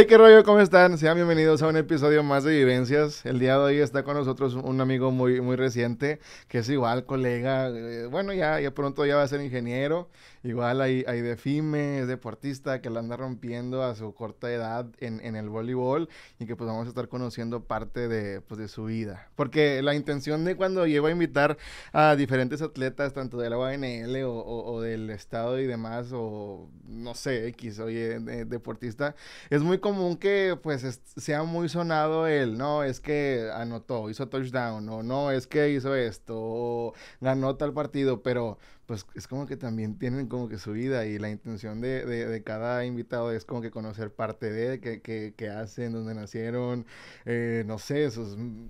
Hey, qué rollo, ¿cómo están? Sean bienvenidos a un episodio más de Vivencias. El día de hoy está con nosotros un amigo muy, muy reciente, que es igual, colega. Eh, bueno, ya, ya pronto ya va a ser ingeniero. Igual hay, hay de FIME, es deportista que la anda rompiendo a su corta edad en, en, el voleibol y que pues vamos a estar conociendo parte de, pues, de su vida. Porque la intención de cuando lleva a invitar a diferentes atletas, tanto la la o, o, o, del Estado y demás, o no sé, X, oye, deportista, es muy común que pues sea muy sonado él, no, es que anotó, hizo touchdown, o no, es que hizo esto, o ganó tal partido, pero pues es como que también tienen como que su vida y la intención de, de, cada invitado es como que conocer parte de, que, qué hacen, dónde nacieron, eh, no sé,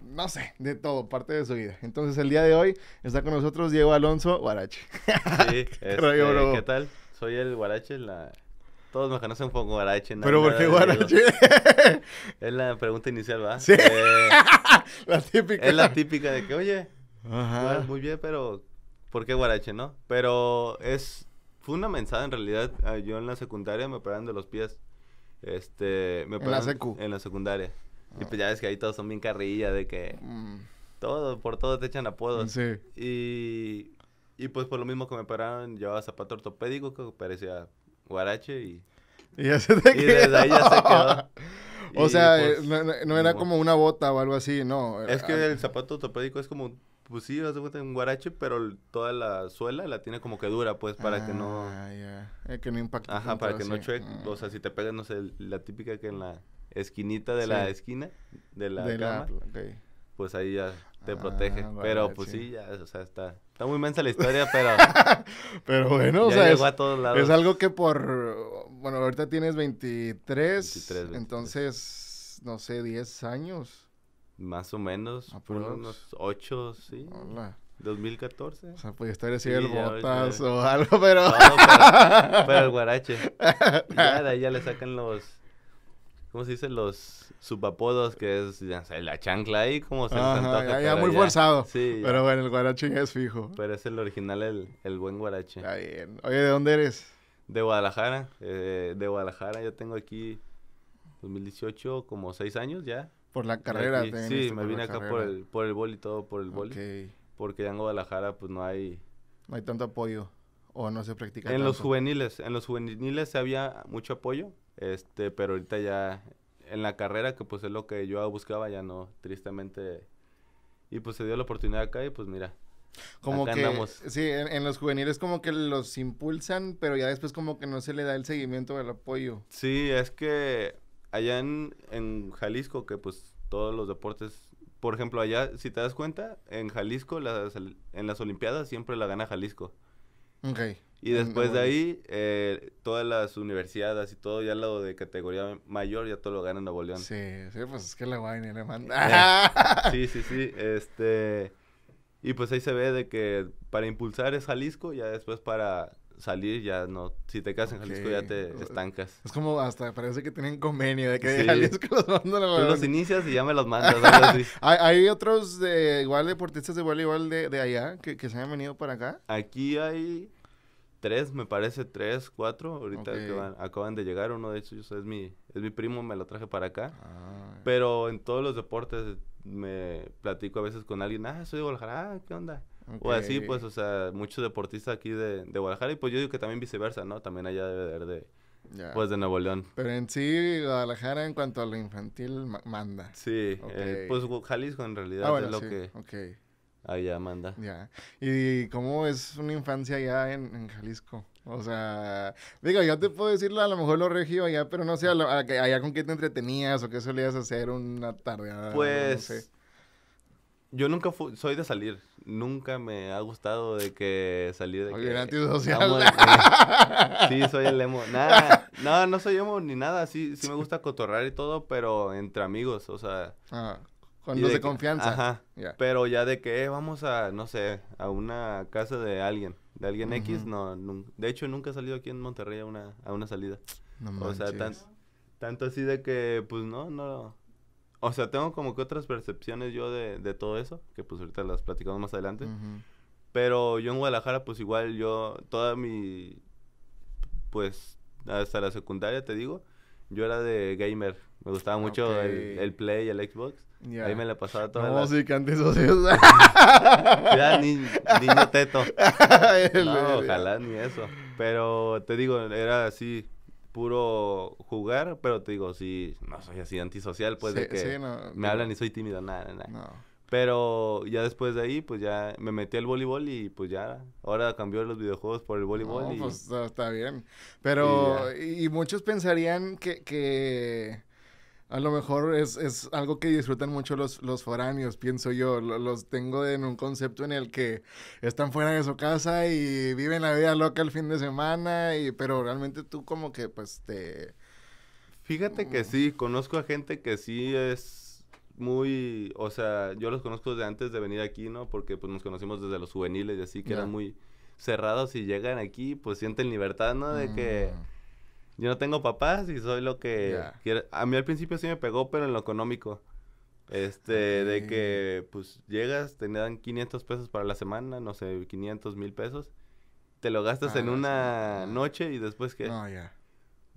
no sé, de todo, parte de su vida. Entonces el día de hoy está con nosotros Diego Alonso Guarache. Sí, este, ¿qué tal? Soy el Guarache, Todos me conocen por Guarache. No ¿Pero por qué Guarache? es la pregunta inicial, ¿va? Sí. Eh, la típica. Es la típica de que, oye, muy bien, pero por qué guarache, ¿no? Pero es, fue una mensada en realidad. Ah, yo en la secundaria me pararon de los pies. Este, ¿En la secu? En la secundaria. Y pues ah. ya ves que ahí todos son bien carrilla de que... Mm. Todo, por todo te echan apodos. Sí. Y, y pues por lo mismo que me pararon, llevaba zapato ortopédico que parecía guarache y... Y, ya desde ahí ya se quedó. O sea, pues, eh, no, era como una bota o algo así, no. es que ah, el zapato ortopédico es como pues sí, vas a cuenta un guarache, pero toda la suela la tiene como que dura, pues, para que no... Yeah. Eh, que no impacte. Ajá, para que no O sea, mm. si te pegas, no sé, la típica que en la esquinita de la esquina, de la cama, pues ahí ya te ah, protege. Pero, pues sí, ya, o sea, está... Está muy mensa la historia, pero... pero bueno, o sea, es, algo que por... Bueno, ahorita tienes 23, 23 entonces, no sé, 10 años más o menos, unos ocho, sí. Hola. 2014. O sea, podía estar así el botas o algo, pero... pero... el guarache. ya de ahí ya le sacan los... ¿Cómo se dice? Los subapodos, que es la chancla ahí, como se Ajá, Ya, muy forzado. Sí. Pero bueno, el guarache ya es fijo. Pero es el original, el, el buen guarache. Está bien. Oye, ¿de dónde eres? De Guadalajara. Eh, de Guadalajara, yo tengo aquí 2018 como seis años ya. Por la carrera. sí, me vine acá por el, por el boli, todo por el boli. Porque ya en Guadalajara pues no hay... No hay tanto apoyo o no se practica. En los juveniles, en los juveniles había mucho apoyo, este, pero ahorita ya en la carrera que pues es lo que yo buscaba ya no, tristemente. Y pues se dio la oportunidad acá y pues mira, como que, sí, en, los juveniles como que los impulsan, pero ya después como que no se le da el seguimiento, el apoyo. Sí, es que allá en, Jalisco, que pues todos los deportes, por ejemplo, allá, si te das cuenta, en Jalisco, las, en las Olimpiadas siempre la gana Jalisco. Ok. Y mm, mm, después de ahí, eh, todas las universidades y todo, ya lo de categoría mayor, ya todo lo gana Nuevo León. Sí, sí, pues es que la vaina le eh, manda. sí, sí, sí. Este. Y pues ahí se ve de que para impulsar es Jalisco, ya después para salir ya no. Si te quedas en Jalisco ya te estancas. Es como hasta parece que tienen convenio de que Jalisco los Tú los inicias y ya me los mandas. ¿Hay, otros de, igual deportistas de igual de, de allá que, se han venido para acá? Aquí hay tres, me parece, tres, cuatro, ahorita que van, acaban de llegar, uno de ellos es mi, es mi primo, me lo traje para acá, ah. pero en todos los deportes me platico a veces con alguien, ah, soy de Guadalajara, ah, ¿qué onda? O así, pues, o sea, muchos deportistas aquí de, Guadalajara y pues yo digo que también viceversa, ¿no? También allá debe haber de... Pues de Nuevo León. Pero en sí, Guadalajara en cuanto a lo infantil manda. Sí, eh, pues Jalisco en realidad ah, es lo que allá manda. Ya. ¿Y cómo es una infancia allá en, Jalisco? O sea, digo, yo te puedo decirlo a lo mejor lo regio allá, pero no sé, lo, allá con qué te entretenías o qué solías hacer una tarde. Pues yo nunca fui, soy de salir. Nunca me ha gustado de que salir de que antisocial. sí, soy el emo. Nada, no, no soy emo ni nada. Sí, sí me gusta cotorrar y todo, pero entre amigos, o sea. Ah, con de, confianza. Pero ya de que eh, vamos a, no sé, a una casa de alguien, de alguien X, no, De hecho, nunca he salido aquí en Monterrey a una, a una salida. No o sea, tanto así de que, pues no, no o sea, tengo como que otras percepciones yo de, todo eso, que pues ahorita las platicamos más adelante. Pero yo en Guadalajara, pues igual yo, toda mi, pues hasta la secundaria, te digo, yo era de gamer. Me gustaba mucho el, Play y el Xbox. Ahí me la pasaba toda la... Sí, que antes o niño teto. ojalá ni eso. Pero te digo, era así, puro jugar, pero te digo, sí, no soy así antisocial, pues de que me hablan y soy tímido, nada, nada. Pero ya después de ahí, pues ya me metí al voleibol y pues ya, ahora cambió los videojuegos por el voleibol. No, pues está bien. Pero, y, y muchos pensarían que, que a lo mejor es, es, algo que disfrutan mucho los, los foráneos, pienso yo. Los tengo en un concepto en el que están fuera de su casa y viven la vida loca el fin de semana, y, pero realmente tú como que pues te... Fíjate que sí, conozco a gente que sí es muy, o sea, yo los conozco de antes de venir aquí, ¿no? Porque pues nos conocimos desde los juveniles y así, que eran muy cerrados y llegan aquí, pues sienten libertad, ¿no? De que mm yo no tengo papás y soy lo que A mí al principio sí me pegó, pero en lo económico. Este, de que, pues, llegas, te dan 500 pesos para la semana, no sé, 500, mil pesos. Te lo gastas en ah, una noche y después ¿qué? No, ya.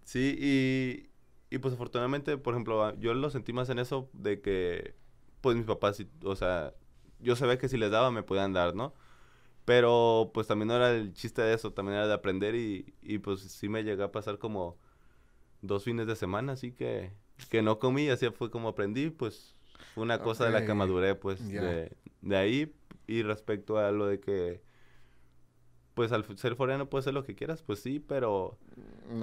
Sí, y, y pues afortunadamente, por ejemplo, yo lo sentí más en eso de que, pues, mis papás, o sea, yo sabía que si les daba me podían dar, ¿no? Pero pues también no era el chiste de eso, también era de aprender y, pues sí me llegó a pasar como dos fines de semana, así que, que no comí, así fue como aprendí, pues una cosa de la que maduré, pues de, ahí y respecto a lo de que pues al ser forano puedes hacer lo que quieras, pues sí, pero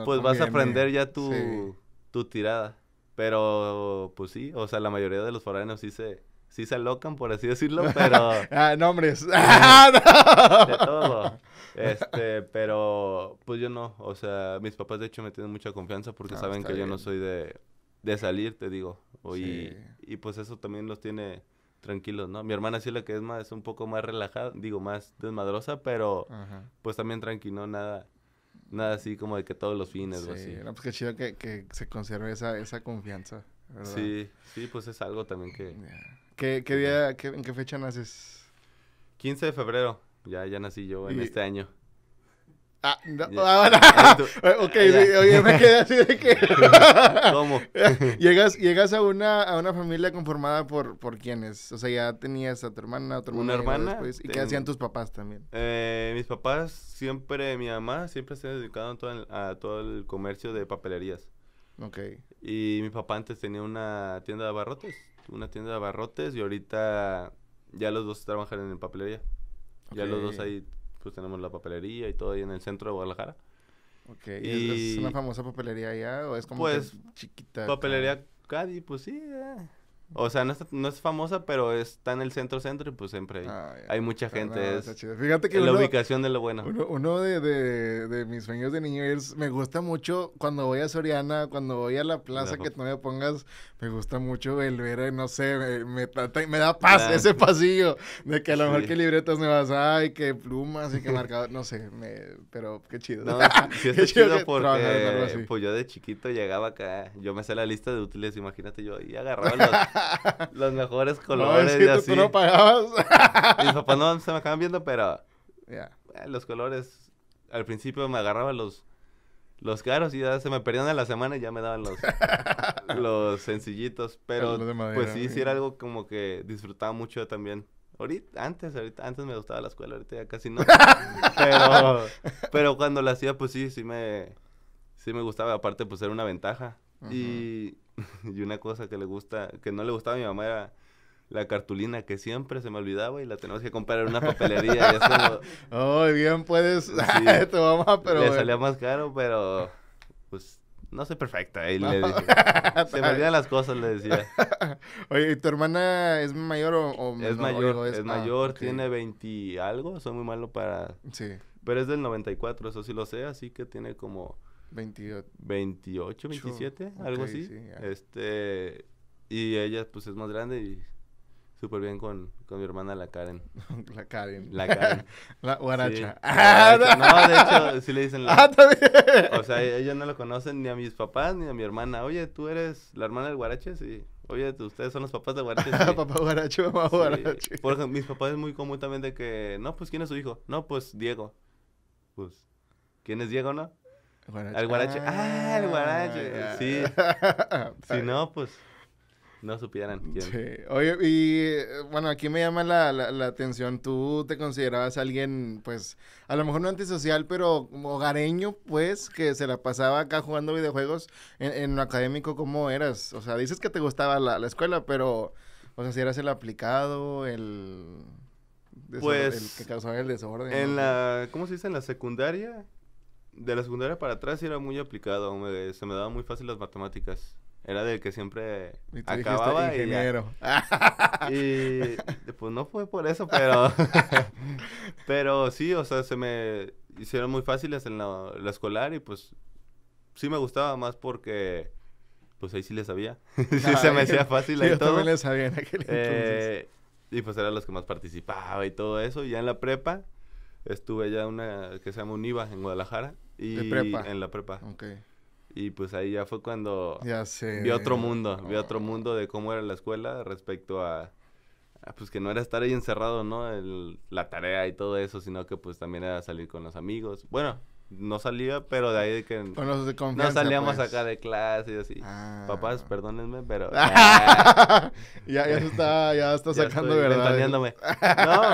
pues vas a aprender ya tu, tu tirada. Pero pues sí, o sea, la mayoría de los foráneos sí se sí se alocan, por así decirlo, pero... ah, nombres. Ah, de todo. Este, pero pues yo no, o sea, mis papás de hecho me tienen mucha confianza porque ah, saben que yo no soy de, de salir, te digo. y, y pues eso también los tiene tranquilos, ¿no? Mi hermana sí la que es más, es un poco más relajada, digo, más desmadrosa, pero pues también tranquilo, nada, nada así como de que todos los fines sí. o así. No, pues qué chido que, se conserve esa, esa confianza. Sí, sí, pues es algo también que... ¿Qué, día, en qué fecha naces? 15 de febrero. Ya, ya nací yo en este año. Ah, no, ah, eh, ok, oye, me quedé así de que... ¿Cómo? llegas llegas a, una, a una familia conformada por, por quienes, o sea, ya tenías a tu hermana, a tu hermana. Una hermana. ¿Y qué hacían tus papás también? Eh, mis papás siempre, mi mamá siempre se ha dedicado a todo, el, a todo el comercio de papelerías. Ok. Y mi papá antes tenía una tienda de abarrotes una tienda de abarrotes y ahorita ya los dos trabajan en papelería. Ya los dos ahí, pues tenemos la papelería y todo ahí en el centro de Guadalajara. Ok, ¿Y, es una famosa papelería allá o es como pues, chiquita? Papelería Cadi, pues sí, eh. O sea, no, es famosa, pero está en el centro-centro y pues siempre hay, ah, mucha gente. Fíjate que la ubicación de lo bueno. Uno, de, mis sueños de niño es, me gusta mucho cuando voy a Soriana, cuando voy a la plaza que tú me pongas, me gusta mucho el ver, no sé, me, me, da paz ese pasillo de que a lo mejor qué que libretas me vas a, y que plumas y que marcador, no sé, pero qué chido. No, sí, chido porque pues yo de chiquito llegaba acá, yo me hacía la lista de útiles, imagínate yo, y agarraba los... Los mejores colores. No, es que no Mis papás no se me acaban viendo, pero. Eh, los colores. Al principio me agarraba los, los caros y ya se me perdían en la semana y ya me daban los, los sencillitos. Pero pues sí, sí era algo como que disfrutaba mucho también. Ahorita, antes, ahorita, antes me gustaba la escuela, ahorita ya casi no. pero, pero cuando la hacía, pues sí, sí me, sí me gustaba. Aparte, pues era una ventaja. Y y una cosa que le gusta, que no le gustaba a mi mamá era la cartulina que siempre se me olvidaba y la tenemos que comprar en una papelería. y eso. oh, bien puedes, tu mamá, pero... Le salía más caro, pero pues no sé perfecta. Y se me olvidan las cosas, le decía. Oye, ¿y tu hermana es mayor o, menor? Es mayor, es, es, ah, mayor, tiene 20 y algo, soy muy malo para... Sí. Pero es del 94, eso sí lo sé, así que tiene como 28. 28, 27, algo así. Este, y ella pues es más grande y súper bien con, mi hermana la Karen. la Karen. La Karen. la guaracha. no, de hecho, sí le dicen la. Ah, o sea, ellos no lo conocen ni a mis papás ni a mi hermana. Oye, tú eres la hermana del guarache, sí. Oye, ustedes son los papás de Guarache. Papá Guarache, mamá Por ejemplo, mis papás es muy común también de que, no, pues, ¿quién es su hijo? No, pues, Diego. Pues, ¿quién es Diego, no? Al guarache. Ah, el ah, guarache. Sí. si no, pues no supieran. Sí. Oye, y bueno, aquí me llama la, atención. Tú te considerabas alguien, pues, a lo mejor no antisocial, pero hogareño, pues, que se la pasaba acá jugando videojuegos. En, en lo académico, ¿cómo eras? O sea, dices que te gustaba la, escuela, pero, o sea, si eras el aplicado, el... pues... que causaba el desorden. En la... ¿Cómo se dice? En la secundaria de la secundaria para atrás era muy aplicado, se me daban muy fácil las matemáticas. Era del que siempre acababa ingeniero. Y, pues no fue por eso, pero pero sí, o sea, se me hicieron muy fáciles en la, la escolar y pues sí me gustaba más porque pues ahí sí le sabía. sí se me hacía fácil ahí todo. también sabía en aquel eh, Y pues eran los que más participaba y todo eso. Y ya en la prepa estuve ya una que se llama UNIVA en Guadalajara. Y ¿De prepa? En la prepa. Ok. Y pues ahí ya fue cuando ya sé. vi otro mundo, vi otro mundo de cómo era la escuela respecto a, pues que no era estar ahí encerrado, ¿no? El, la tarea y todo eso, sino que pues también era salir con los amigos. Bueno, no salía, pero de ahí de que con los de no salíamos pues. acá de clase y así. Ah. Papás, perdónenme, pero ya, ya se está ya está sacando verdad.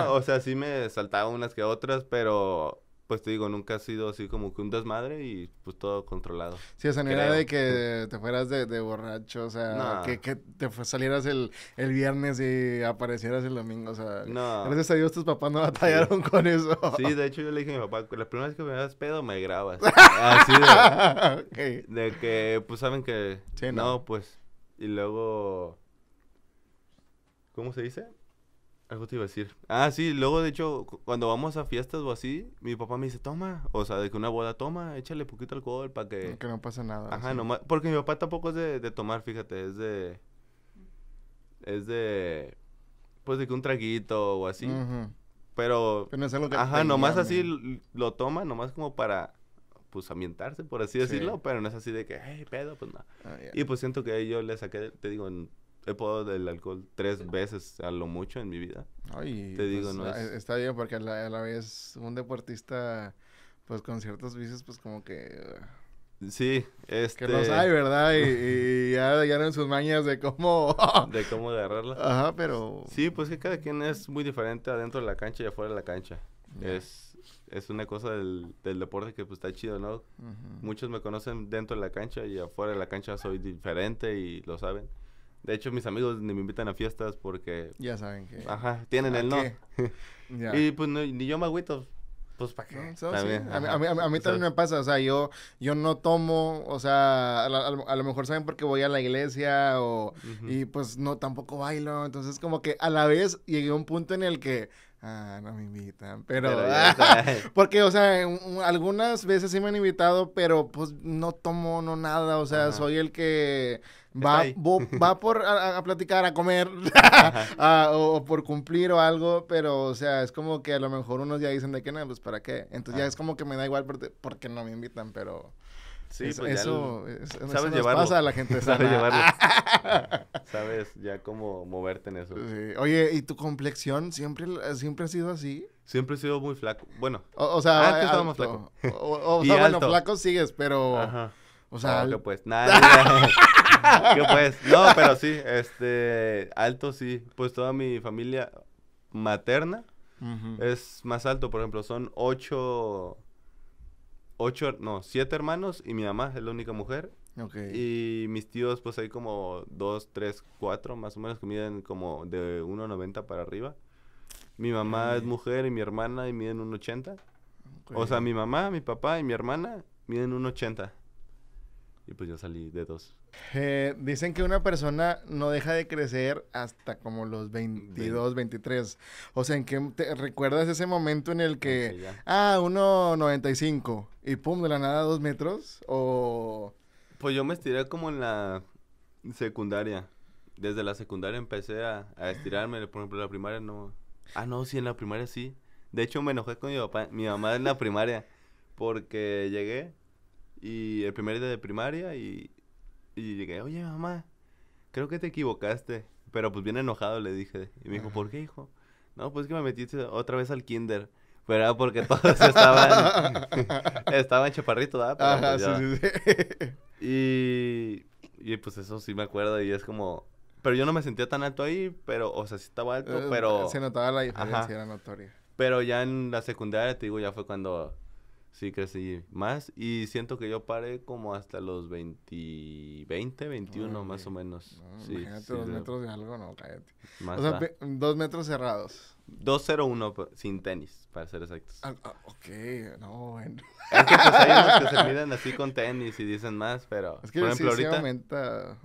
No, o sea, sí me saltaba unas que otras, pero pues te digo, nunca ha sido así como que un desmadre y pues todo controlado. Sí, o sea, no era de que te fueras de, borracho, o sea, que, que, te salieras el, el, viernes y aparecieras el domingo, o sea, no. gracias a Dios tus papás no batallaron con eso. Sí, de hecho yo le dije a mi papá, la primera vez que me das pedo me grabas. así de, okay. de que, pues saben que, sí, no. no, pues, y luego, ¿cómo se dice? Algo te iba a decir. Ah, sí, luego de hecho, cuando vamos a fiestas o así, mi papá me dice, toma, o sea, de que una boda, toma, échale poquito alcohol para que... Que no pase nada. Ajá, nomás, porque mi papá tampoco es de, tomar, fíjate, es de... Es de... Pues de que un traguito o así. Pero... no es Ajá, nomás así lo toma, nomás como para, pues, ambientarse, por así decirlo, pero no es así de que, hey, pedo, pues no. Ah, y pues siento que yo le saqué, te digo, en he podido del alcohol tres veces a lo mucho en mi vida. Ay, te pues, digo, no ah, es... Está bien, porque a la, vez un deportista, pues con ciertos vicios, pues como que... Sí, este... Que los este hay, ¿verdad? Y, ya, ya sus mañas de cómo... de cómo agarrarla. Ajá, pero... Sí, pues que cada quien es muy diferente adentro de la cancha y afuera de la cancha. Es, es una cosa del, deporte que pues está chido, ¿no? Muchos me conocen dentro de la cancha y afuera de la cancha soy diferente y lo saben. De hecho, mis amigos ni me invitan a fiestas porque... Ya saben que... Ajá, tienen el no. Y pues ni yo me agüito. Pues para qué. a, mí, también me pasa, o sea, yo, yo no tomo, o sea, a, lo mejor saben porque voy a la iglesia o, y pues no, tampoco bailo, entonces como que a la vez llegué a un punto en el que, ah, no me invitan, pero, ah, porque, o sea, algunas veces sí me han invitado, pero pues no tomo, no nada, o sea, soy el que Va, va por a, platicar, a comer, o, por cumplir o algo, pero, o sea, es como que a lo mejor unos ya dicen de que no, pues para qué. Entonces ya ah. es como que me da igual porque, no me invitan, pero. Sí, pues eso, ya eso pasa a la gente. sabes llevarlo. sabes ya cómo moverte en eso. Oye, ¿y tu complexión siempre, siempre ha sido así? Siempre he sido muy flaco. Bueno, o, sea, antes estaba más flaco. O, sea, bueno, flaco sigues, pero. O sea, pues nada pues? No, pero sí, este, alto sí. Pues toda mi familia materna es más alto, por ejemplo, son ocho, ocho, no, siete hermanos y mi mamá es la única mujer. Y mis tíos, pues hay como dos, tres, cuatro, más o menos que miden como de 1,90 para arriba. Mi mamá es mujer y mi hermana y miden 1,80. O sea, mi mamá, mi papá y mi hermana miden 1,80 y pues yo salí de dos. Eh, dicen que una persona no deja de crecer hasta como los 22, 23. O sea, ¿en qué recuerdas ese momento en el que, ah ah, 1.95 y pum, de la nada dos metros? O... Pues yo me estiré como en la secundaria. Desde la secundaria empecé a, estirarme, por ejemplo, en la primaria no. Ah, no, sí, en la primaria sí. De hecho, me enojé con mi papá, mi mamá en la primaria porque llegué y el primer día de primaria y, y llegué, oye mamá, creo que te equivocaste. Pero pues bien enojado le dije. Y me dijo, ¿por qué hijo? No, pues que me metiste otra vez al kinder. Pero era porque todos estaban, estaban chaparritos, ¿verdad? Ajá, pues, sí, Y, y pues eso sí me acuerdo y es como, pero yo no me sentía tan alto ahí, pero, o sea, sí estaba alto, eh, pero... Se notaba la diferencia, era notoria. Pero ya en la secundaria, te digo, ya fue cuando Sí, crecí más y siento que yo paré como hasta los 20, 20 21 más o menos. sí, imagínate dos metros de algo, no, cállate. Más o sea, dos metros cerrados. 201 sin tenis, para ser exactos. Ah, ah, ok, no, bueno. Es que pues hay unos que se miden así con tenis y dicen más, pero es que por ejemplo sí, ahorita... Sí aumenta...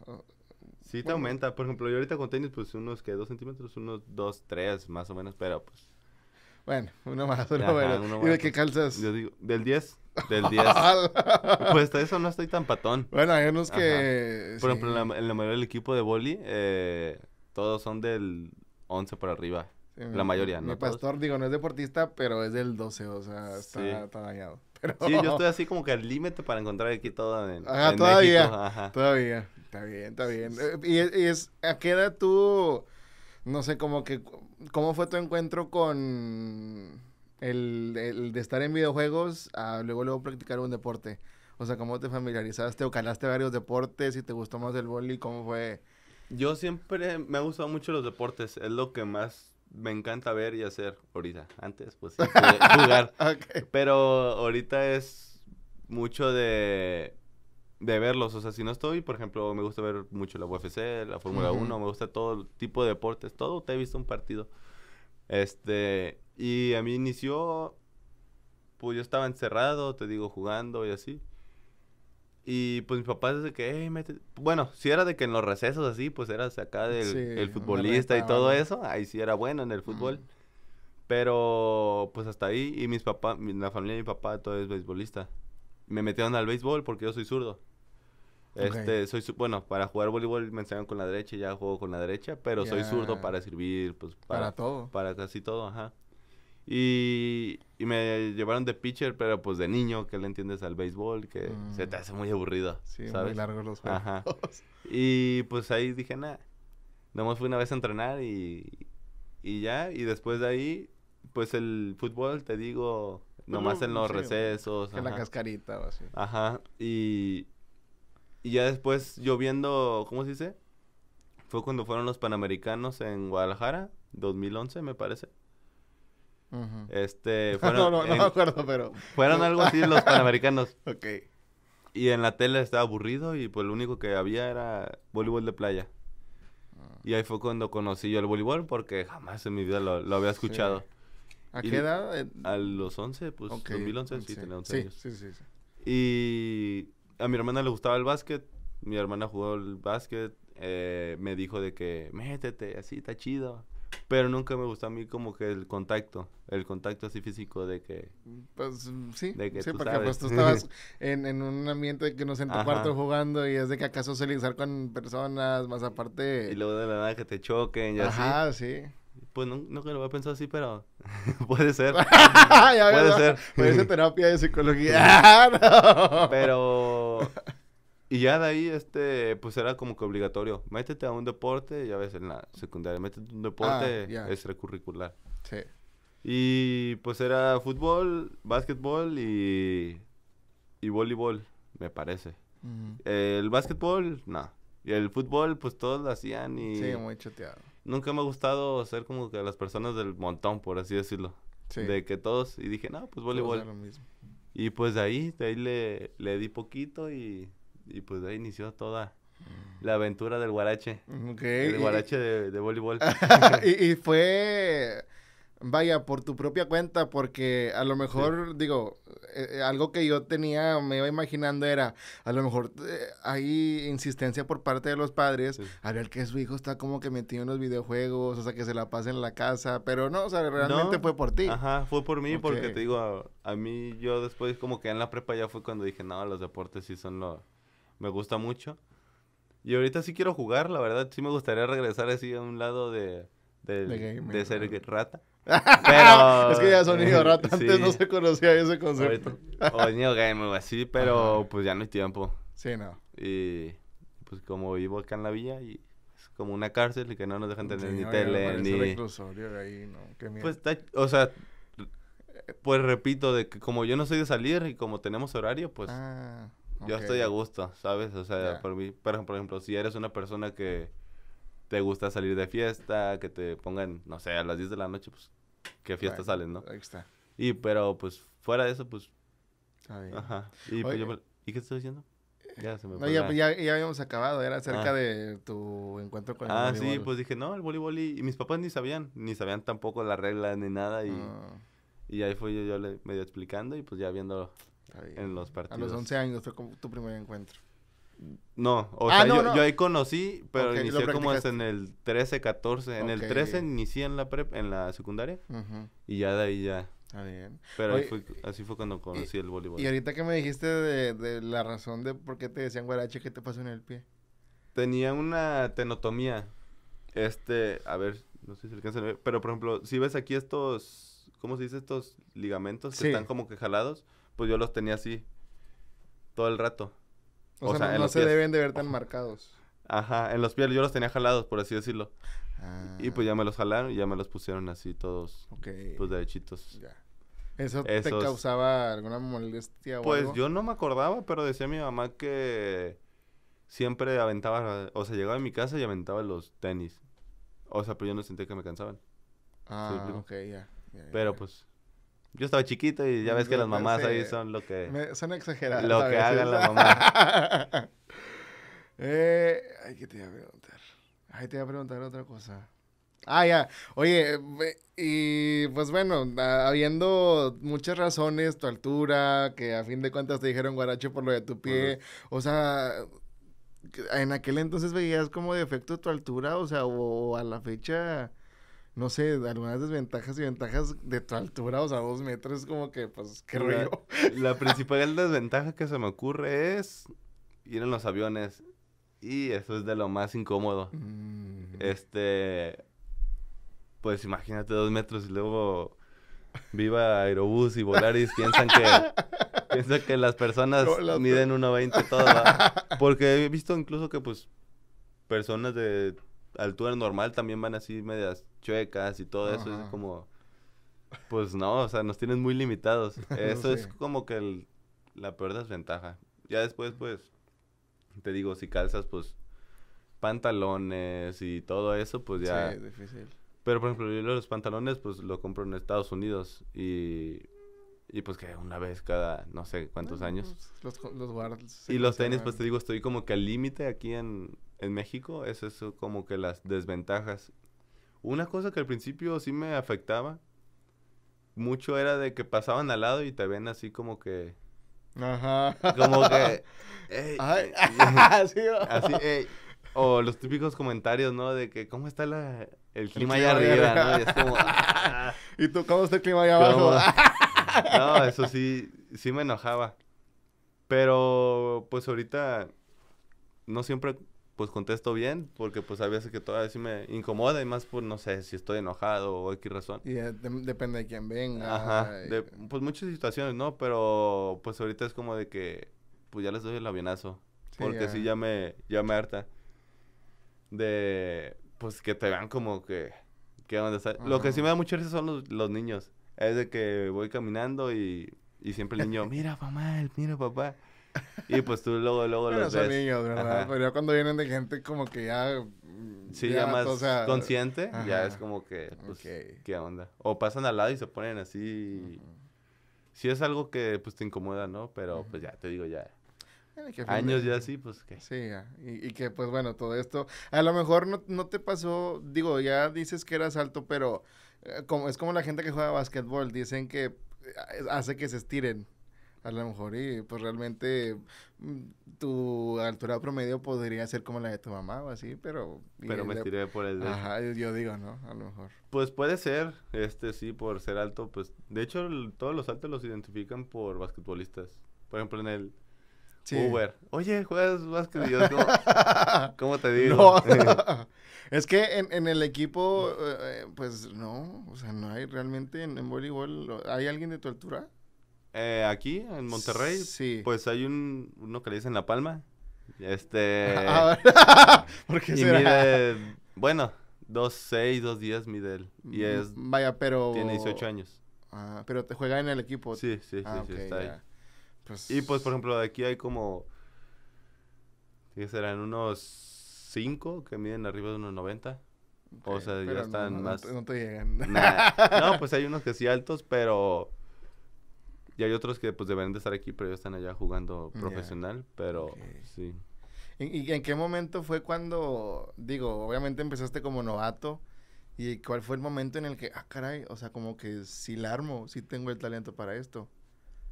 Sí te aumenta, por ejemplo, yo ahorita con tenis pues unos que dos centímetros, unos dos, tres, más o menos, pero pues bueno, uno más, uno bueno. ¿Y de qué calzas? Yo digo, del 10. Del 10. pues de eso no estoy tan patón. Bueno, hay unos que. Por ejemplo, en la, mayoría del equipo de boli, eh, todos son del 11 por arriba. la mayoría, ¿no? Mi pastor, digo, no es deportista, pero es del 12, o sea, está, sí. dañado. Sí, yo estoy así como que al límite para encontrar aquí todo en, Ajá, todavía, Ajá. todavía. Está bien, está bien. Eh, ¿Y, y es, a qué edad tú, no sé, como que ¿Cómo fue tu encuentro con el, de estar en videojuegos a luego luego practicar un deporte? O sea, ¿cómo te familiarizaste o calaste varios deportes y te gustó más el vóley? ¿Cómo fue? Yo siempre me ha gustado mucho los deportes, es lo que más me encanta ver y hacer ahorita. Antes pues jugar. Pero ahorita es mucho de de verlos. O sea, si no estoy, por ejemplo, me gusta ver mucho la UFC, la Fórmula 1, me gusta todo tipo de deportes, todo. Te he visto un partido. Este, y a mí inició, pues yo estaba encerrado, te digo, jugando y así. Y pues mis papás de que, Bueno, si era de que en los recesos así, pues era acá del futbolista y todo eso. Ahí sí era bueno en el fútbol. Pero pues hasta ahí. Y mis papás, la familia de mi papá todo es beisbolista. Me metieron al béisbol porque yo soy zurdo. Este, soy bueno, para jugar voleibol me enseñan con la derecha y ya juego con la derecha, pero soy zurdo para servir, pues para, todo. Para casi todo, ajá. Y, y, me llevaron de pitcher, pero pues de niño, que le entiendes al béisbol, que se te mm. hace muy aburrido. Sí, muy largos los juegos. Ajá. Y pues ahí dije, nada, nomás fui una vez a entrenar y, y ya, y después de ahí, pues el fútbol, te digo, pues, nomás en los recesos. En la cascarita o así. Ajá, y y ya después, lloviendo, ¿cómo se dice? Fue cuando fueron los Panamericanos en Guadalajara, 2011 me parece. Este, fueron, no, no, no me acuerdo, pero... Fueron algo así los Panamericanos. ok. Y en la tele estaba aburrido y pues lo único que había era voleibol de playa. Ah. Y ahí fue cuando conocí yo el voleibol porque jamás en mi vida lo, lo había escuchado. ¿A qué edad? A los 11, pues 2011 sí, tenía Sí, sí, sí. Y a mi hermana le gustaba el básquet, mi hermana jugó el básquet, eh, me dijo de que métete, así está chido. Pero nunca me gustó a mí como que el contacto, el contacto así físico de que... Pues sí, de que sí, porque pues tú estabas en, un ambiente que no sé, en tu cuarto jugando y es de que acaso socializar con personas, más aparte... Y luego de la nada que te choquen y así. sí. Pues no, no que lo había pensado así, pero puede ser. puede ser. terapia de psicología. Ah, pero. Y ya de ahí, este, pues era como que obligatorio. Métete a un deporte, ya ves, en la secundaria, métete a un deporte, ah, extracurricular. Sí. Y pues era fútbol, básquetbol y, y voleibol, me parece. El básquetbol, no. Y el fútbol, pues todos lo hacían y... Sí, muy choteado nunca me ha gustado ser como que las personas del montón, por así decirlo. De que todos, y dije, no, pues voleibol. Y pues de ahí, de ahí le, le di poquito y, y pues de ahí inició toda mm. la aventura del guarache. El guarache de, voleibol. y, fue vaya, por tu propia cuenta, porque a lo mejor, digo, eh, eh, algo que yo tenía, me iba imaginando era, a lo mejor eh, hay insistencia por parte de los padres a ver que su hijo está como que metido en los videojuegos, o sea, que se la pase en la casa, pero no, o sea, realmente fue por ti. Ajá, fue por mí, porque te digo, a, mí yo después como que en la prepa ya fue cuando dije, no, los deportes sí son lo... me gusta mucho. Y ahorita sí quiero jugar, la verdad, sí me gustaría regresar así a un lado de... de, de ser rata. Pero, es que ya sonido rato, antes no se conocía ese concepto. O niño game o así, pero pues ya no hay tiempo. Sí, no. Y pues como vivo acá en la villa y es como una cárcel y que no nos dejan tener ni tele ni... Ahí, no, Pues está, o sea, pues repito, de que como yo no soy de salir y como tenemos horario, pues ah, yo estoy a gusto, ¿sabes? O sea, por mí, por ejemplo, si eres una persona que te gusta salir de fiesta, que te pongan, no sé, a las 10 de la noche, pues, qué fiesta salen, ¿no? Ahí está. Y, pero, pues, fuera de eso, pues... Ajá. Y, pues, yo, qué estoy diciendo? Ya se me no, ya, pues, habíamos acabado, era acerca ah. de tu encuentro con el ah, Ah, sí, pues dije, no, el voleibol y, mis papás ni sabían, ni sabían tampoco la regla ni nada y, ah. y ahí fue yo, le medio explicando y pues ya viendo en los partidos. A los 11 años fue como tu primer encuentro. No, o ah, sea, yo, ahí conocí, pero inicié como en el 13, 14. En el 13 inicié en la prep, en la secundaria. Y ya de ahí ya. Ah, bien. Pero así fue cuando conocí el voleibol. Y ahorita que me dijiste de, la razón de por qué te decían guarache, ¿qué te pasó en el pie? Tenía una tenotomía. Este, a ver, no sé si alcanza a ver, pero por ejemplo, si ves aquí estos, ¿cómo se dice? Estos ligamentos que están como que jalados, pues yo los tenía así todo el rato. O, sea, no, se deben de ver tan marcados. Ajá, en los pies yo los tenía jalados, por así decirlo. Y pues ya ah. me los jalaron y ya me los pusieron así todos. Pues derechitos. ¿Eso te causaba alguna molestia o Pues yo no me acordaba, pero decía mi mamá que siempre aventaba, o sea, llegaba a mi casa y aventaba los tenis. O sea, pero yo no sentía que me cansaban. Ah, ok, ya. pero pues yo estaba chiquito y ya ves que las mamás ahí son lo que... son exageradas. Lo que hagan las mamás. Eh, ay, ¿qué te iba a preguntar? Ay, te iba a preguntar otra cosa. Ah, ya. Oye, y pues bueno, ah, habiendo muchas razones, tu altura, que a fin de cuentas te dijeron guaracho por lo de tu pie, o sea, en aquel entonces veías como de defecto tu altura, o sea, o, a la fecha no sé, algunas desventajas y ventajas de tu altura, o sea, dos metros, como que, pues, qué río. La, principal desventaja que se me ocurre es ir en los aviones. Y eso es de lo más incómodo. Mm. Este. Pues imagínate dos metros y luego. Viva Aerobús y Volaris piensan que. piensan que las personas miden 1.20 todo. Porque he visto incluso que, pues. Personas de altura normal también van así medias chuecas y todo eso. Es como, pues no, o sea, nos tienen muy limitados. Eso es como que el, la peor desventaja. Ya después, pues, te digo, si calzas, pues, pantalones y todo eso, pues ya... Sí, difícil. Pero, por ejemplo, yo los pantalones, pues, lo compro en Estados Unidos y... Y pues que una vez cada no sé cuántos años. Pues, los, guardas. y los tenis, pues te digo, estoy como que al límite aquí en, en México es como que las desventajas. Una cosa que al principio sí me afectaba mucho era de que pasaban al lado y te ven así como que... Ajá. Como que... ¡Ay! O los típicos comentarios, ¿no? De que, ¿cómo está el clima allá arriba? Y, es como, y tú, ¿cómo está el clima allá abajo? no, eso sí, sí me enojaba. Pero, pues ahorita, no siempre pues contesto bien, porque pues a veces que todavía sí me incomoda y más por, no sé, si estoy enojado o X razón. Y eh, depende de quién venga. Ajá, de, pues muchas situaciones, ¿no? Pero pues ahorita es como de que, pues ya les doy el avionazo, porque sí ya me, ya me harta de, pues que te vean como que, que onda está. Lo que sí me da mucha risa son los, los niños, es de que voy caminando y, y siempre el niño, mira mamá, mira papá. Y pues tú luego, luego Pero son niños, ¿verdad? Pero ya cuando vienen de gente como que ya... Mm, sí, ya, más consciente, ya es como que, pues, ¿qué onda? O pasan al lado y se ponen así... si Sí es algo que, pues, te incomoda, ¿no? Pero, pues, ya, te digo, ya... años ya sí, pues que. Sí, ya. Y, y, que pues bueno, todo esto. A lo mejor no, no te pasó, digo, ya dices que eras alto, pero eh, como, es como la gente que juega a básquetbol, dicen que eh, hace que se estiren a lo mejor y pues realmente mm, tu altura promedio podría ser como la de tu mamá o así, pero... Pero me estiré por el... Dedo. Ajá, yo digo, ¿no? A lo mejor. Pues puede ser, este sí, por ser alto, pues... De hecho, todos los altos los identifican por basquetbolistas. Por ejemplo, en el... Uber. Oye, juegas básquet. ¿cómo, te digo? No. es que en, en el equipo, eh, eh, pues no, o sea, no hay realmente en voleibol, ¿hay alguien de tu altura? eh, aquí, en Monterrey, pues hay un, uno que le dicen La Palma. Este. Ah, ¿Por qué y Mide, bueno, dos días mide él. Y mm, es. Vaya, pero. Tiene 18 años. Ah, pero te juega en el equipo. Sí, sí, sí, ah, sí, está ahí. Pues y pues, por ejemplo, aquí hay como. ¿Qué serán? Unos 5 que miden arriba de unos 90. o sea, ya están más. No, te, llegan. No, pues hay unos que sí altos, pero y hay otros que pues deberían de estar aquí, pero ellos están allá jugando profesional, pero sí. ¿Y, en qué momento fue cuando, digo, obviamente empezaste como novato? ¿Y cuál fue el momento en el que, ah, caray, o sea, como que sí la armo, sí tengo el talento para esto?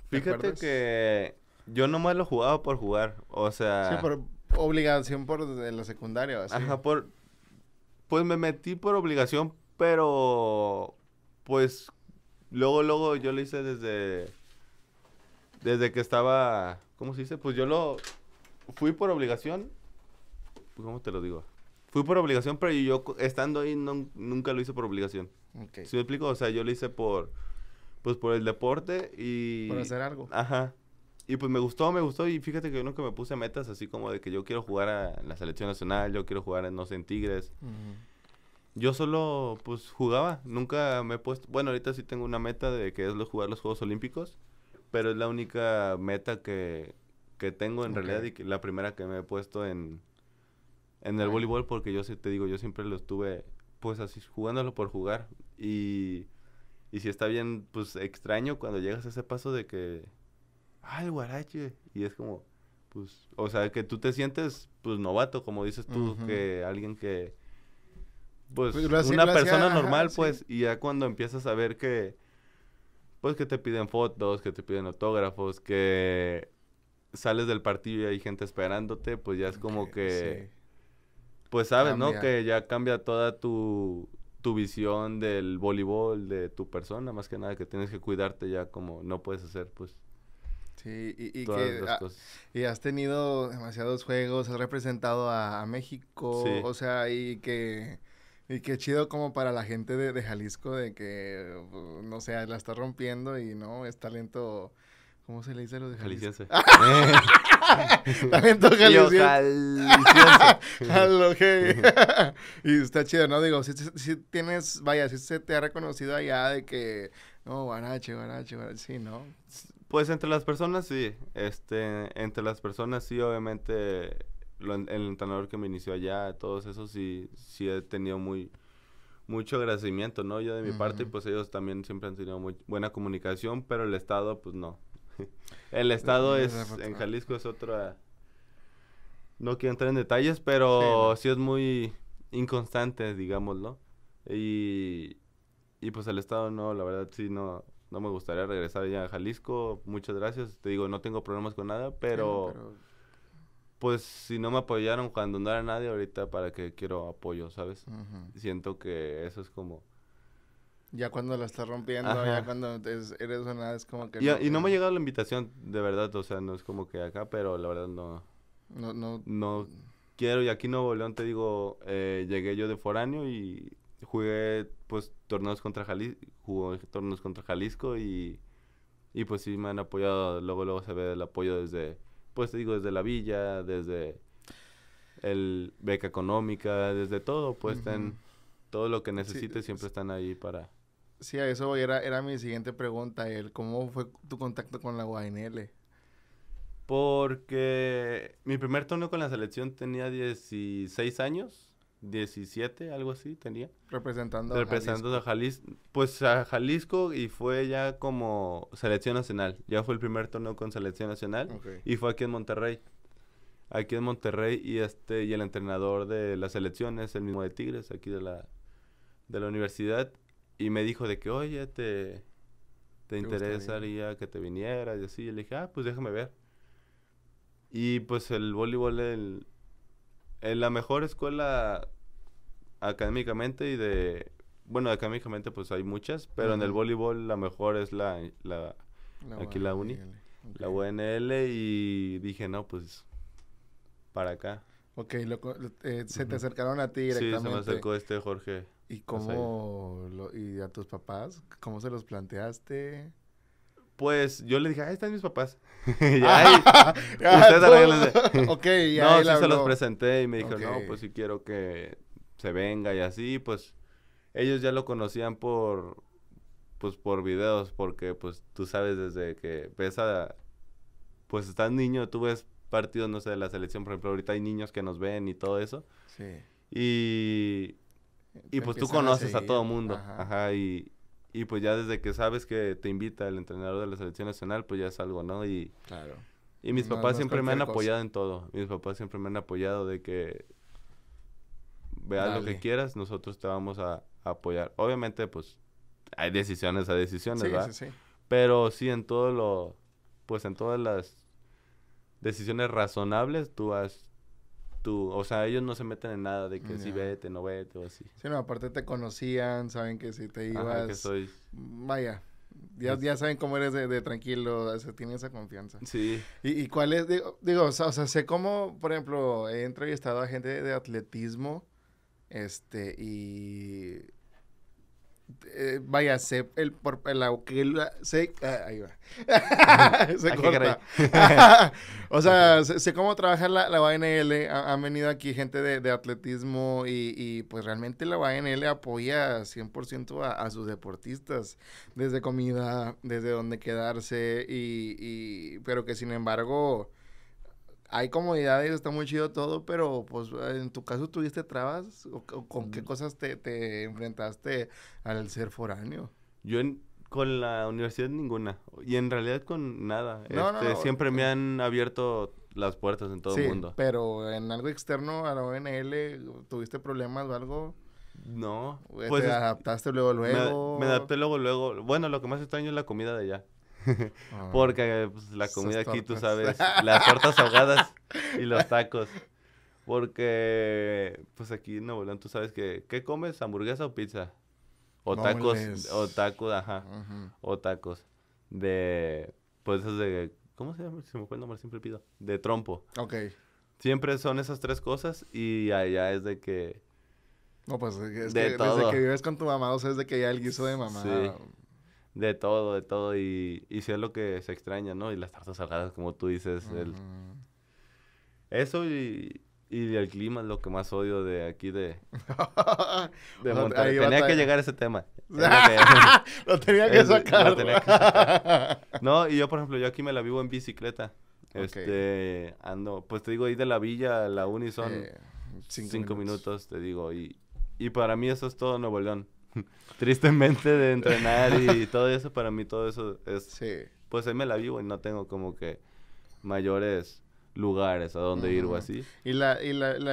Fíjate que yo nomás lo jugaba por jugar, o sea... Sí, por obligación por de la secundaria, así. Ajá, por... Pues me metí por obligación, pero... Pues luego, luego yo lo hice desde desde que estaba, ¿cómo se dice? Pues yo lo fui por obligación. ¿Cómo te lo digo? Fui por obligación, pero yo estando ahí nunca lo hice por obligación. Okay. ¿Sí me explico? O sea, yo lo hice por, pues por el deporte y... Por hacer algo. Ajá. Y pues me gustó, me gustó. Y fíjate que yo nunca me puse metas así como de que yo quiero jugar a la selección nacional, yo quiero jugar, en, no sé, Tigres. Yo solo, pues, jugaba. Nunca me he puesto... Bueno, ahorita sí tengo una meta de que es lo, jugar los Juegos Olímpicos pero es la única meta que, tengo en realidad y la primera que me he puesto en, el voleibol porque yo te digo, yo siempre lo estuve pues así jugándolo por jugar y, si está bien pues extraño cuando llegas a ese paso de que, ah, el guarache y es como, pues, o sea, que tú te sientes pues novato, como dices tú, que alguien que, pues, pues una persona normal pues y ya cuando empiezas a ver que pues, que te piden fotos, que te piden autógrafos, que sales del partido y hay gente esperándote, pues ya es como que... Pues sabes, ¿no? Que ya cambia toda tu, visión del voleibol, de tu persona, más que nada, que tienes que cuidarte ya como no puedes hacer, pues. Sí, y, que y has tenido demasiados juegos, has representado a, México, o sea, y que y qué chido como para la gente de, Jalisco de que, pues, no sé, la está rompiendo y no, es talento... ¿Cómo se le dice a los de Jalisco? Talento jalisciense. y está chido, ¿no? Digo, si, tienes, vaya, si se te ha reconocido allá de que, no, guarache, guarache, guarache, sí, ¿no? Pues entre las personas sí, este, entre las personas sí, obviamente el entrenador que me inició allá, todos esos, sí, sí he tenido muy, mucho agradecimiento, ¿no? Yo de mi parte y parte, pues ellos también siempre han tenido muy buena comunicación, pero el Estado, pues no. el Estado es, en Jalisco es otra... No quiero entrar en detalles, pero sí, es muy inconstante, digámoslo. Y, y pues el Estado no, la verdad sí, no, no me gustaría regresar ya a Jalisco. Muchas gracias. Te digo, no tengo problemas con nada, pero pues si no me apoyaron cuando no era nadie, ahorita para qué quiero apoyo, ¿sabes? Siento que eso es como... Ya cuando la estás rompiendo, ya cuando eres una, es como que... Y, no, y no me ha llegado la invitación, de verdad, o sea, no es como que acá, pero la verdad no... No, no... No quiero, y aquí no Nuevo León te digo, eh, llegué yo de foráneo y jugué, pues, torneos contra Jalisco, jugó torneos contra Jalisco y... Y pues sí me han apoyado, luego luego se ve el apoyo desde pues te digo, desde la villa, desde el beca económica, desde todo, pues en todo lo que necesites siempre están ahí para... Sí, a eso era, era mi siguiente pregunta, el ¿cómo fue tu contacto con la UANL? Porque mi primer torneo con la selección tenía 16 años 17, algo así tenía. Representando, a, Jalisco. Pues a Jalisco y fue ya como selección nacional. Ya fue el primer torneo con selección nacional. Y fue aquí en Monterrey. Aquí en Monterrey y este y el entrenador de la selección es el mismo de Tigres, aquí de la, de la universidad. Y me dijo de que, oye, te, te interesaría que te vinieras y así. Y le dije, ah, pues déjame ver. Y pues el voleibol, el, en la mejor escuela académicamente y de... Bueno, académicamente pues hay muchas, pero en el voleibol la mejor es la... la, aquí la uni. La UNL y dije, no, pues para acá. Ok, eh, se te acercaron a ti directamente. Sí, se me acercó este Jorge. ¿Y cómo, y a tus papás, cómo se los planteaste? Pues yo le dije, ahí están mis papás. y ahí, ustedes ok, ya. No, se los presenté y me dijo, no, pues si quiero que se venga y así, pues ellos ya lo conocían por, pues por videos, porque pues tú sabes desde que ves pues estás niño, tú ves partidos, no sé, de la selección, por ejemplo, ahorita hay niños que nos ven y todo eso. Sí. Y, y pues tú conoces a, todo todo mundo. Ajá y, y pues ya desde que sabes que te invita el entrenador de la selección nacional, pues ya es algo, ¿no? Y, Y mis papás siempre me han apoyado en todo. Mis papás siempre me han apoyado de que veas lo que quieras, nosotros te vamos a, apoyar. Obviamente, pues, hay decisiones, a decisiones, sí, Sí, sí. Pero sí, en todo lo, pues en todas las decisiones razonables, tú has o sea, ellos no se meten en nada de que si vete, no vete o así. Sí, no, aparte te conocían, saben que si te ibas... Vaya, ya, ya saben cómo eres de, de tranquilo, se tiene esa confianza. Sí. ¿Y, cuál es, digo, o, sea, sé cómo, por ejemplo, he entrevistado a gente de atletismo, este, y eh, vaya, el, por, la, se, ah, o sea, sé, cómo trabaja la, la ANL. han venido aquí gente de, atletismo y, pues realmente la ANL apoya 100% a, a, sus deportistas. Desde comida, desde donde quedarse y, y pero que sin embargo hay comodidades, está muy chido todo, pero pues en tu caso tuviste trabas o, con qué mm. cosas te, enfrentaste al ser foráneo. Yo con la universidad ninguna y en realidad con nada. Este, siempre me han abierto las puertas en todo el mundo. Pero en algo externo a la ONL tuviste problemas o algo. No. ¿Te pues adaptaste luego, luego? me, adapté luego, luego. Bueno, lo que más extraño es la comida de allá. Ah. Porque pues, la comida aquí, tú sabes, las tortas ahogadas y los tacos. Porque, pues aquí en Nuevo León, tú sabes que, ¿qué comes? ¿Hamburguesa o pizza? O tacos, o tacos, ajá. O tacos. De, pues es de, ¿cómo se llama? Si me fue el nombre, siempre pido. De trompo. Ok. Siempre son esas tres cosas y allá es de que... No, pues es de que que vives con tu mamá, o sea, es de que ya el guiso de mamá... Sí de todo, de todo, y, y es lo que se extraña, ¿no? Y las tartas salgadas, como tú dices, eso y, y el clima es lo que más odio de aquí de, tenía que llegar a ese tema. lo tenía que sacar. No, y yo, por ejemplo, yo aquí me la vivo en bicicleta. Este, ando, pues te digo, ir de la villa a la uni son eh, cinco, minutos. te digo. Y, y para mí eso es todo Nuevo León. tristemente de entrenar y todo eso, para mí todo eso es... Pues ahí me la vivo y no tengo como que mayores lugares a donde ir o así. Y la,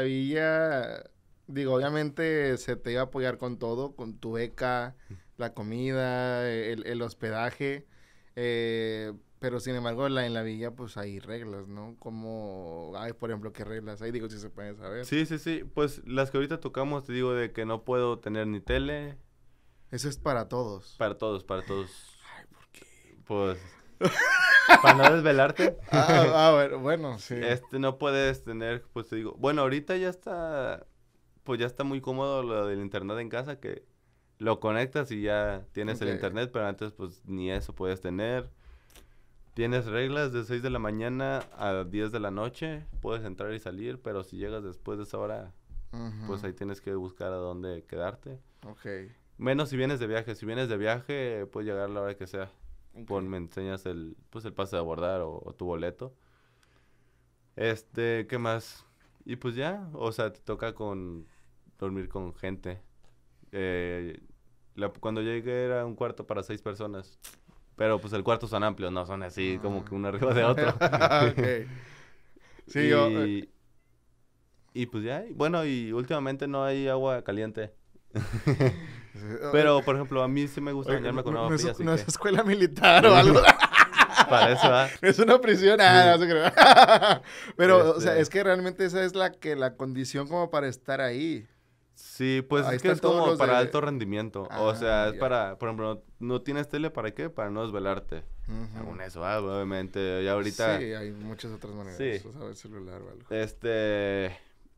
villa, digo, obviamente se te iba a apoyar con todo, con tu beca, la comida, el, el hospedaje, eh, pero sin embargo, la, en la villa, pues hay reglas, ¿no? Como, hay, por ejemplo, ¿qué reglas hay? Digo, si se pueden saber. Sí, sí, sí. Pues las que ahorita tocamos, te digo, de que no puedo tener ni tele. Eso es para todos. Para todos, para todos. Ay, ¿por qué? Pues. para no desvelarte. Ah, ah bueno, sí. Este, no puedes tener, pues te digo. Bueno, ahorita ya está. Pues ya está muy cómodo lo del internet en casa que lo conectas y ya tienes el internet, pero antes, pues ni eso puedes tener Tienes reglas de 6 de la mañana a 10 de la noche, puedes entrar y salir, pero si llegas después de esa hora, pues ahí tienes que buscar a dónde quedarte. Ok. Menos si vienes de viaje, si vienes de viaje puedes llegar a la hora que sea. me enseñas el, pues el pase de abordar o, tu boleto. Este, ¿qué más? Y pues ya, o sea, te toca con dormir con gente. Eh, cuando llegué era un cuarto para seis personas. Pero pues el cuarto son amplios, no son así como que uno arriba de ah. otro. Sí, y, yo... Eh. y pues ya, bueno, y últimamente no hay agua caliente. Pero, por ejemplo, a mí sí me gusta bañarme con agua fría. escuela militar o algo. Para eso, ¿eh? Es una prisión, ah, se Pero, o sea, este. es que realmente esa es la que la condición como para estar ahí. Sí, pues es que es como para alto rendimiento. o ah, sea, es para, por ejemplo, no, tienes tele para qué? Para no desvelarte. eso, ah, obviamente. Ya ahorita. Sí, hay muchas otras maneras. Sí. O sea, el celular o algo. Este.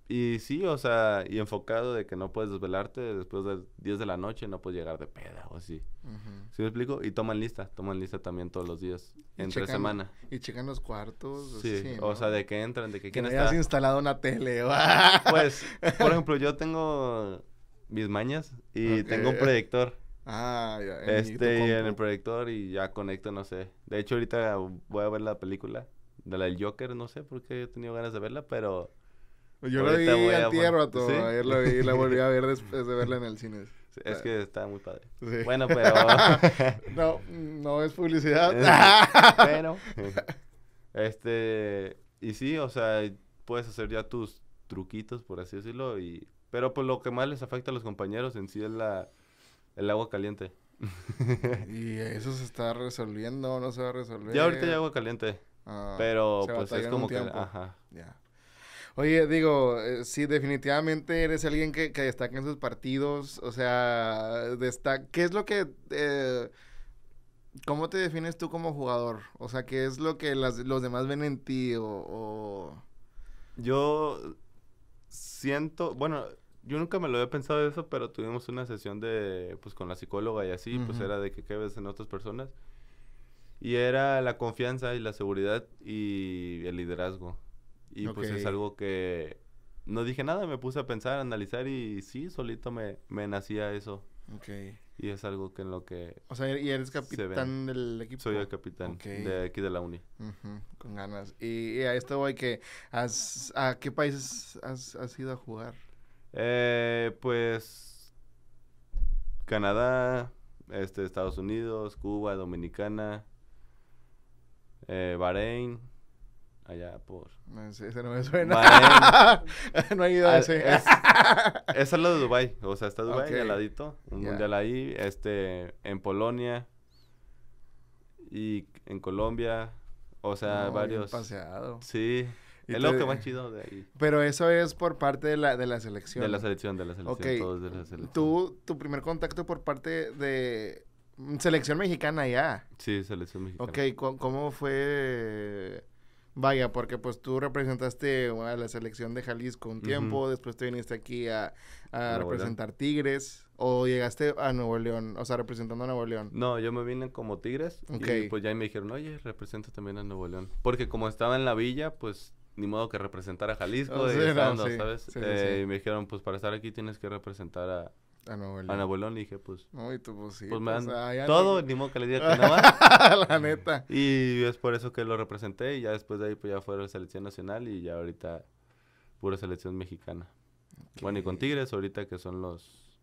Y sí, o sea, y enfocado de que no puedes desvelarte después de 10 de la noche, no puedes llegar de peda o así. ¿Sí me explico? Y toman lista, toman lista también todos los días, entre semana. Y checan los cuartos. Sí, o sea, de que entran, de que, quién está. has instalado una tele. pues, por ejemplo, yo tengo mis mañas y tengo un proyector. Ah, ya. este, en el proyector y ya conecto, no sé. De hecho, ahorita voy a ver la película de la del Joker, no sé por qué he tenido ganas de verla, pero... Pues yo lo vi a tierra todo. Ayer lo vi y la volví a ver después de verla en el cine. es que está muy padre. Bueno, pero. no, no es publicidad. pero. Este. Y sí, o sea, puedes hacer ya tus truquitos, por así decirlo. y Pero pues lo que más les afecta a los compañeros en sí es la, el agua caliente. y eso se está resolviendo, no se va a resolver. Ya ahorita hay agua caliente. Ah, pero pues es como que. Ajá. Ya. Oye, digo, eh, sí, definitivamente eres alguien que, que, destaca en sus partidos, o sea, destaca, ¿qué es lo que... Eh, ¿Cómo te defines tú como jugador? O sea, ¿qué es lo que los demás ven en ti Yo siento, bueno, yo nunca me lo había pensado eso, pero tuvimos una sesión de, pues con la psicóloga y así, pues era de que qué ves en otras personas. Y era la confianza y la seguridad y el liderazgo. Y pues es algo que no dije nada, me puse a pensar, a analizar y sí, solito me, me nacía eso. Ok. Y es algo que en lo que... O sea, ¿y eres capitán del equipo? Soy el capitán de aquí de la uni. con ganas. Y, a esto voy que... Has, ¿A qué países has, has ido a jugar? Eh, pues... Canadá, este, Estados Unidos, Cuba, Dominicana, eh, Bahrein, allá por... No, ese no me suena. no he ido a ah, ese. Es, es al de Dubai, o sea, está Dubai al ladito, un mundial ahí, este, en Polonia y en Colombia, o sea, varios... Paseado. Sí. Es lo que más chido de ahí. Pero eso es por parte de la, de la selección. De la selección, de la selección. Todos de la selección. Tú, tu primer contacto por parte de selección mexicana ya. Sí, selección mexicana. Ok, cómo fue Vaya, porque pues tú representaste a la selección de Jalisco un tiempo, después te viniste aquí a, representar Tigres, o llegaste a Nuevo León, o sea, representando a Nuevo León. No, yo me vine como Tigres, y pues ya me dijeron, oye, representa también a Nuevo León. Porque como estaba en la villa, pues ni modo que representar a Jalisco, ¿sabes? y me dijeron, pues para estar aquí tienes que representar a, Ana Bolón. Ana Bolón, le dije, pues. Pues, pues me pues, ah, todo, ni... modo que le diga que nada más. la neta. Y es por eso que lo representé y ya después de ahí, pues ya fue la selección nacional y ya ahorita pura selección mexicana. Bueno, y con Tigres ahorita que son los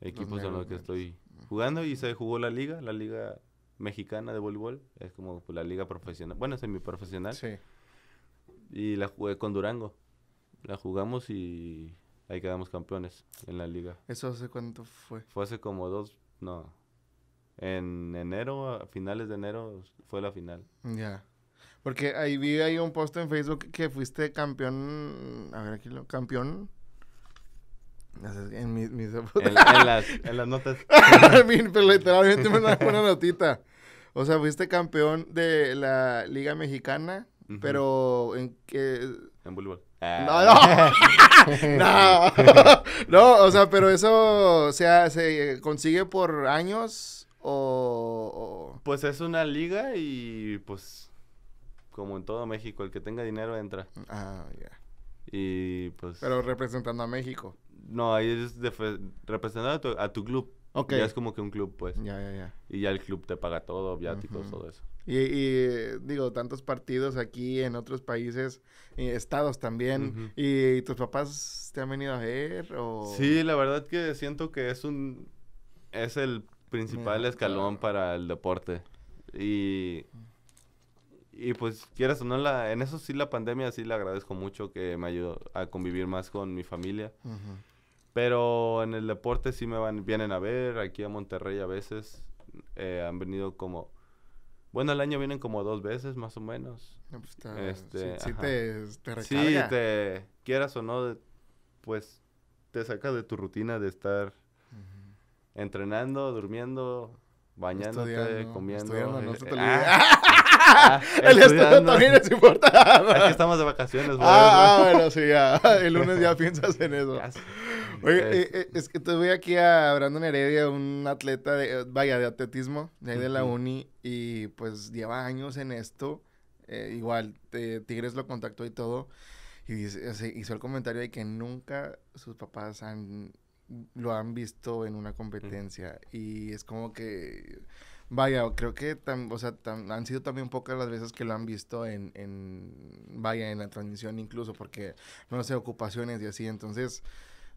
equipos con los, que estoy jugando y se jugó la liga, la liga mexicana de voleibol, es como pues, la liga profesional, bueno, semiprofesional. Sí. Y la jugué con Durango. La jugamos y ahí quedamos campeones en la liga. ¿Eso hace cuánto fue? Fue hace como dos, no. En enero, a finales de enero, fue la final. Ya. Porque ahí vi ahí un post en Facebook que fuiste campeón, a ver aquí lo, campeón. En, mis... en, las, en las notas. Pero literalmente me da una notita. O sea, fuiste campeón de la Liga Mexicana, pero en qué... En voleibol. Ah. No, no. no. no, o sea, pero eso, sea, se consigue por años o, Pues es una liga y pues como en todo México, el que tenga dinero entra. Ah, ya. Y pues... Pero representando a México. No, ahí es representando a tu, club. Ya es como que un club, pues. Ya, ya, ya. Y ya el club te paga todo, viáticos, todo eso. Y, digo, tantos partidos aquí en otros países, estados también. y, tus papás te han venido a ver? O... Sí, la verdad que siento que es un... Es el principal escalón para el deporte. Y... Y pues, quieras o no, en eso sí la pandemia sí le agradezco mucho que me ayudó a convivir más con mi familia. Pero en el deporte sí me van, vienen a ver, aquí a Monterrey a veces. Eh, han venido como bueno, al año vienen como dos veces, más o menos. pues está, este, sí, sí te, te recarga. Sí, te quieras o no, pues te sacas de tu rutina de estar entrenando, durmiendo, bañándote, estudiando, comiendo. Estudiando, no se te el estudio también es importante. Aquí estamos de vacaciones, Ah, ah bueno, sí, ya. El lunes ya piensas en eso. Oye, este, eh, eh, es... que te que aquí a Brandon Heredia, un atleta de, eh, vaya, de atletismo, de ahí de la uni, y pues lleva años en esto. igual, Tigres lo contactó y todo. Y hizo el comentario de que nunca sus papás han, lo han visto en una competencia. Y es como que, vaya, creo que han sido también pocas las veces que lo han visto en, vaya, en la transmisión incluso, porque no sé, ocupaciones y así. Entonces,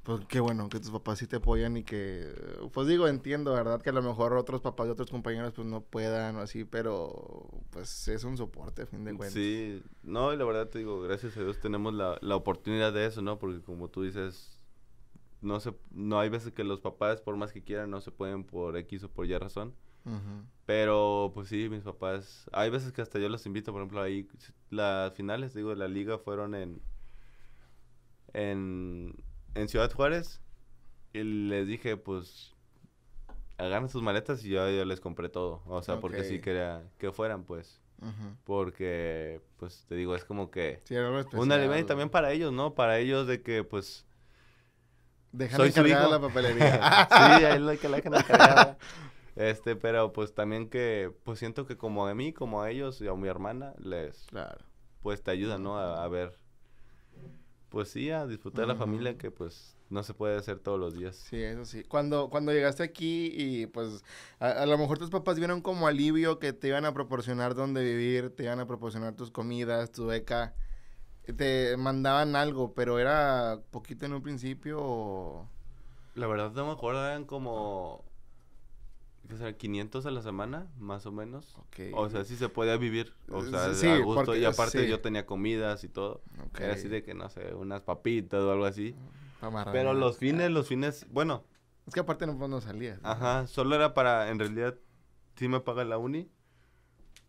pues qué bueno que tus papás sí te apoyan y que, pues digo, entiendo, ¿verdad? Que a lo mejor otros papás y otros compañeros pues no puedan o así, pero pues es un soporte a fin de cuentas. Sí, no, y la verdad te digo, gracias a Dios tenemos la, la oportunidad de eso, ¿no? Porque como tú dices, no se, no hay veces que los papás, por más que quieran, no se pueden por X o por Y razón. Pero pues sí, mis papás, hay veces que hasta yo los invito, por ejemplo, ahí las finales, digo, de la liga fueron en... En, en Ciudad Juárez y les dije, pues, hagan sus maletas y yo, les compré todo. O sea, porque sí quería que fueran, pues. Porque, pues, te digo, es como que... un alimento también para ellos, ¿no? Para ellos de que, pues... Dejan encargada la papelería. sí, ahí lo que la dejan encargada. Este, pero pues también que, pues siento que como a mí, como a ellos y a mi hermana, les... Claro. Pues te ayudan, ¿no? a ver pues sí, a disfrutar de la familia que pues no se puede hacer todos los días. Sí, eso sí. Cuando, cuando llegaste aquí y pues a, lo mejor tus papás vieron como alivio que te iban a proporcionar dónde vivir, te iban a proporcionar tus comidas, tu beca, te mandaban algo, pero era poquito en un principio La verdad no me acuerdo, eran como pues, que 500 a la semana, más o menos. O sea, sí se podía vivir. O eh, sea, sí, gusto. y aparte yo tenía comidas y todo. Era así de que, no sé, unas papitas o algo así. Pero los fines, los fines, bueno. Es que aparte no, pues, salías. Ajá, solo era para, en realidad, sí me paga la uni,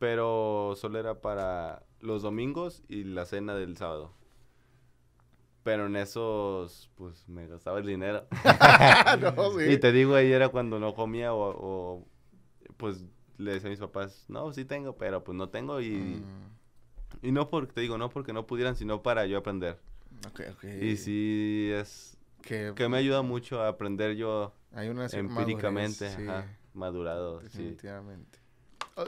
pero solo era para los domingos y la cena del sábado. Pero en esos, pues me gastaba el dinero. no, Y te digo, ahí era cuando no comía o, pues le decía a mis papás, no, sí tengo, pero pues no tengo y... Mm. Y no porque, te digo, no porque no pudieran, sino para yo aprender. Ok, ok. Y sí es... Que, que me ayuda mucho a aprender yo Hay una empíricamente, sí. madurado. Definitivamente.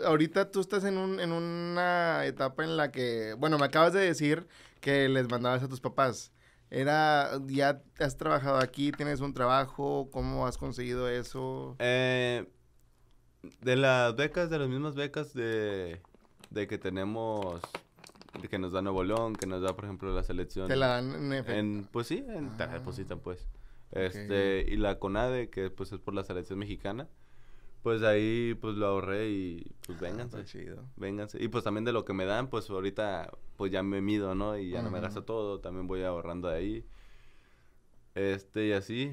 Ahorita tú estás en, un, en una etapa en la que, bueno, me acabas de decir que les mandabas a tus papás. Era, ya has trabajado aquí, tienes un trabajo, ¿cómo has conseguido eso? Eh, de las becas, de las mismas becas de, de que tenemos, de que nos da Nuevo León, que nos da, por ejemplo, la selección. ¿Te la dan en, Pues sí, en, ah, pues. Este, y la CONADE, que pues es por la selección mexicana pues ahí pues lo ahorré y pues ah, vénganse. Pues, vénganse. Y pues también de lo que me dan, pues ahorita pues ya me mido, ¿no? Y ya no me gasto todo, también voy ahorrando de ahí. Este y así.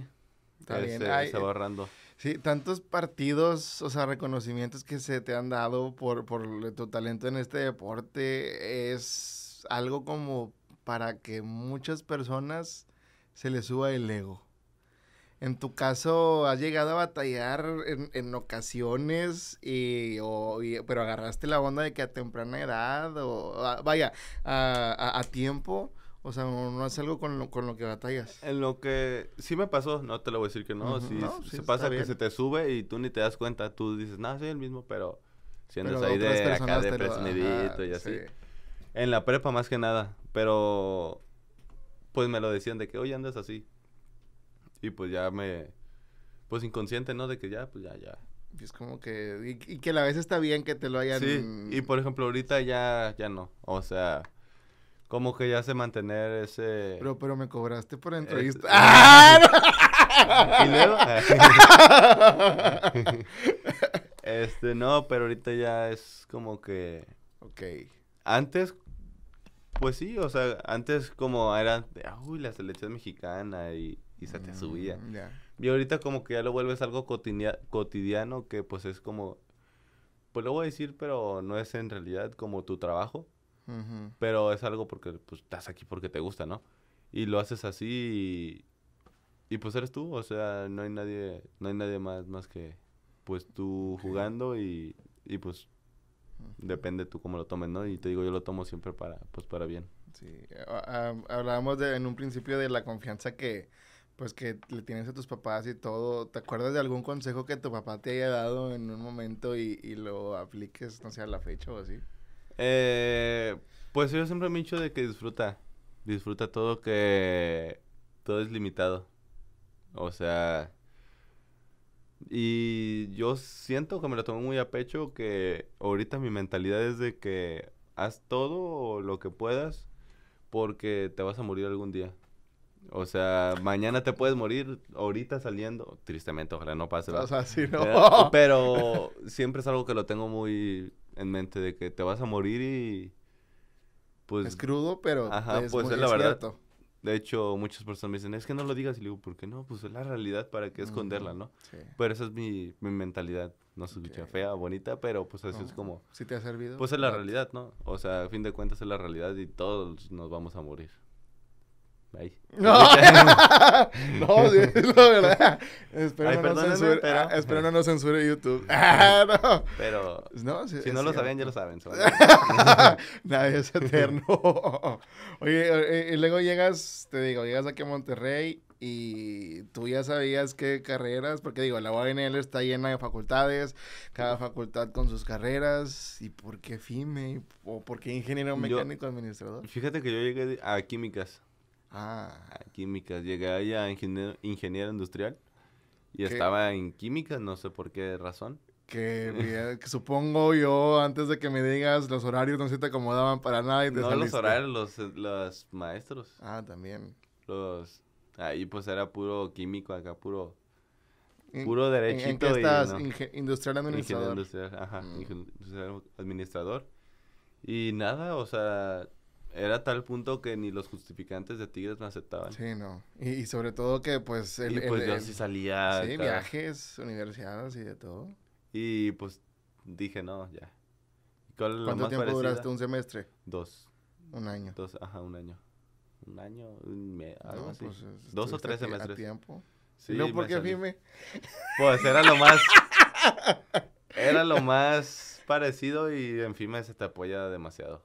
se eh, va ahorrando. Sí, tantos partidos, o sea, reconocimientos que se te han dado por, por tu talento en este deporte es algo como para que muchas personas se les suba el ego en tu caso, ¿has llegado a batallar en, ocasiones, y, o, pero agarraste la onda de que a temprana edad, o ah, vaya, a, a, tiempo? O sea, no es algo con lo, con lo que batallas. En lo que sí me pasó, no te lo voy a decir que no. si se pasa que se te sube y tú ni te das cuenta, tú dices, no, soy el mismo, pero si andas ahí de acá de y así. En la prepa más que nada, pero pues me lo decían de que, hoy andas así. Y pues ya me, pues inconsciente, ¿no? De que ya, pues ya, ya. Y es como que, y, que a la vez está bien que te lo hayan... Sí, y por ejemplo ahorita ya, ya no, o sea, como que ya sé mantener ese... Pero, pero me cobraste por entrevista. Eh, ¡Ah! y luego... este, no, pero ahorita ya es como que... Ok. Antes, pues sí, o sea, antes como era, uy, la selección mexicana y y se te subía. Mm, y ahorita como que ya lo vuelves algo cotidiano que pues es como, pues lo voy a decir, pero no es en realidad como tu trabajo, pero es algo porque pues estás aquí porque te gusta, ¿no? Y lo haces así y, y, pues eres tú, o sea, no hay nadie, no hay nadie más, más que pues tú jugando y, y pues depende tú cómo lo tomes, ¿no? Y te digo, yo lo tomo siempre para, pues para bien. Sí, hablábamos de, en un principio de la confianza que, pues que le tienes a tus papás y todo, ¿te acuerdas de algún consejo que tu papá te haya dado en un momento y, lo apliques, no sé, a la fecha o así? Eh, pues yo siempre me he dicho de que disfruta, disfruta todo que todo es limitado. O sea, y yo siento que me lo tomo muy a pecho que ahorita mi mentalidad es de que haz todo lo que puedas porque te vas a morir algún día. O sea, mañana te puedes morir, ahorita saliendo. Tristemente, ojalá no pase. O sea, sí, no. Eh, pero siempre es algo que lo tengo muy en mente, de que te vas a morir y... Pues, es crudo, pero es pues la verdad. De hecho, muchas personas me dicen, es que no lo digas. Y digo, ¿por qué no? Pues es la realidad, ¿para qué esconderla, no? Pero esa es mi, mi mentalidad. No se si fea, bonita, pero pues así es como... Si te ha servido. Pues es la realidad, ¿no? O sea, a fin de cuentas es la realidad y todos nos vamos a morir. No, no, es la verdad. Ah, espero, no, nos censure, YouTube. Ah, pero si no lo sabían, ya lo saben. Nadie es eterno. Oye, eh, eh, y luego llegas, te digo, llegas aquí a Monterrey y tú ya sabías qué carreras, porque digo, la UNL está llena de facultades, cada facultad con sus carreras, y por qué FIME, o por qué ingeniero mecánico administrador. Fíjate que yo llegué a químicas. Ah, químicas. Llegué allá a ingeniero, industrial y estaba en químicas, no sé por qué razón. Que, supongo yo, antes de que me digas, los horarios no se te acomodaban para nada No los horarios, eh, los, maestros. Ah, también. Los... Ahí pues era puro químico acá, puro... Puro derechito. ¿En, estás? industrial administrador. ajá. Mm. Industrial administrador. Y nada, o sea, era tal punto que ni los justificantes de Tigres me aceptaban. Sí, no. Y, sobre todo que, pues... El, y pues yo sí salía. Sí, viajes, universidades y de todo. Y pues dije, no, ya. ¿Cuánto tiempo duraste? ¿Un semestre? Dos. Un año. Dos, ajá, un año. Un año, algo así. Pues, Dos o tres semestres. A tiempo. Sí, no, porque FIME? Pues era lo más... era lo más parecido y en FIME se te apoya demasiado.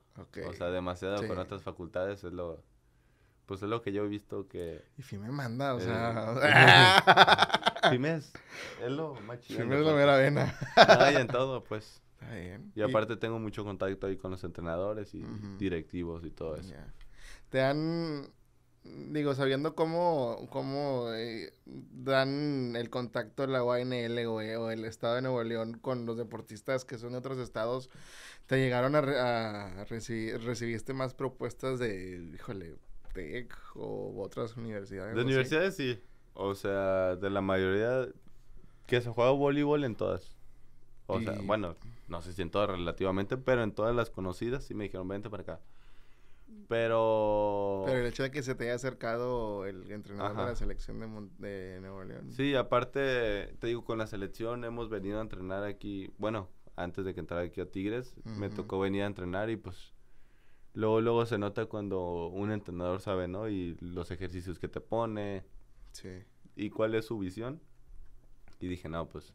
O sea, demasiado con otras facultades es lo... Pues es lo que yo he visto que... Y Fime manda, o eh, sea... Fimes, es lo más chido. Fimes es la mera vena. en todo, pues. Está bien. Y aparte tengo mucho contacto ahí con los entrenadores y directivos y todo eso. ¿Te han digo, sabiendo cómo, cómo eh, dan el contacto la UANL o el Estado de Nuevo León con los deportistas que son de otros estados, ¿te llegaron a, recibir, recibiste más propuestas de, híjole, TEC o otras universidades? De universidades sí, o sea, de la mayoría que se juega voleibol en todas. O sea, bueno, no sé si en todas relativamente, pero en todas las conocidas sí me dijeron, vente para acá. Pero... Pero el hecho de que se te haya acercado el entrenador de la selección de, de Nuevo León. Sí, aparte, te digo, con la selección hemos venido a entrenar aquí, bueno, antes de que entrara aquí a Tigres, me tocó venir a entrenar y pues luego, luego se nota cuando un entrenador sabe, ¿no? Y los ejercicios que te pone. Sí. Y cuál es su visión. Y dije, no, pues...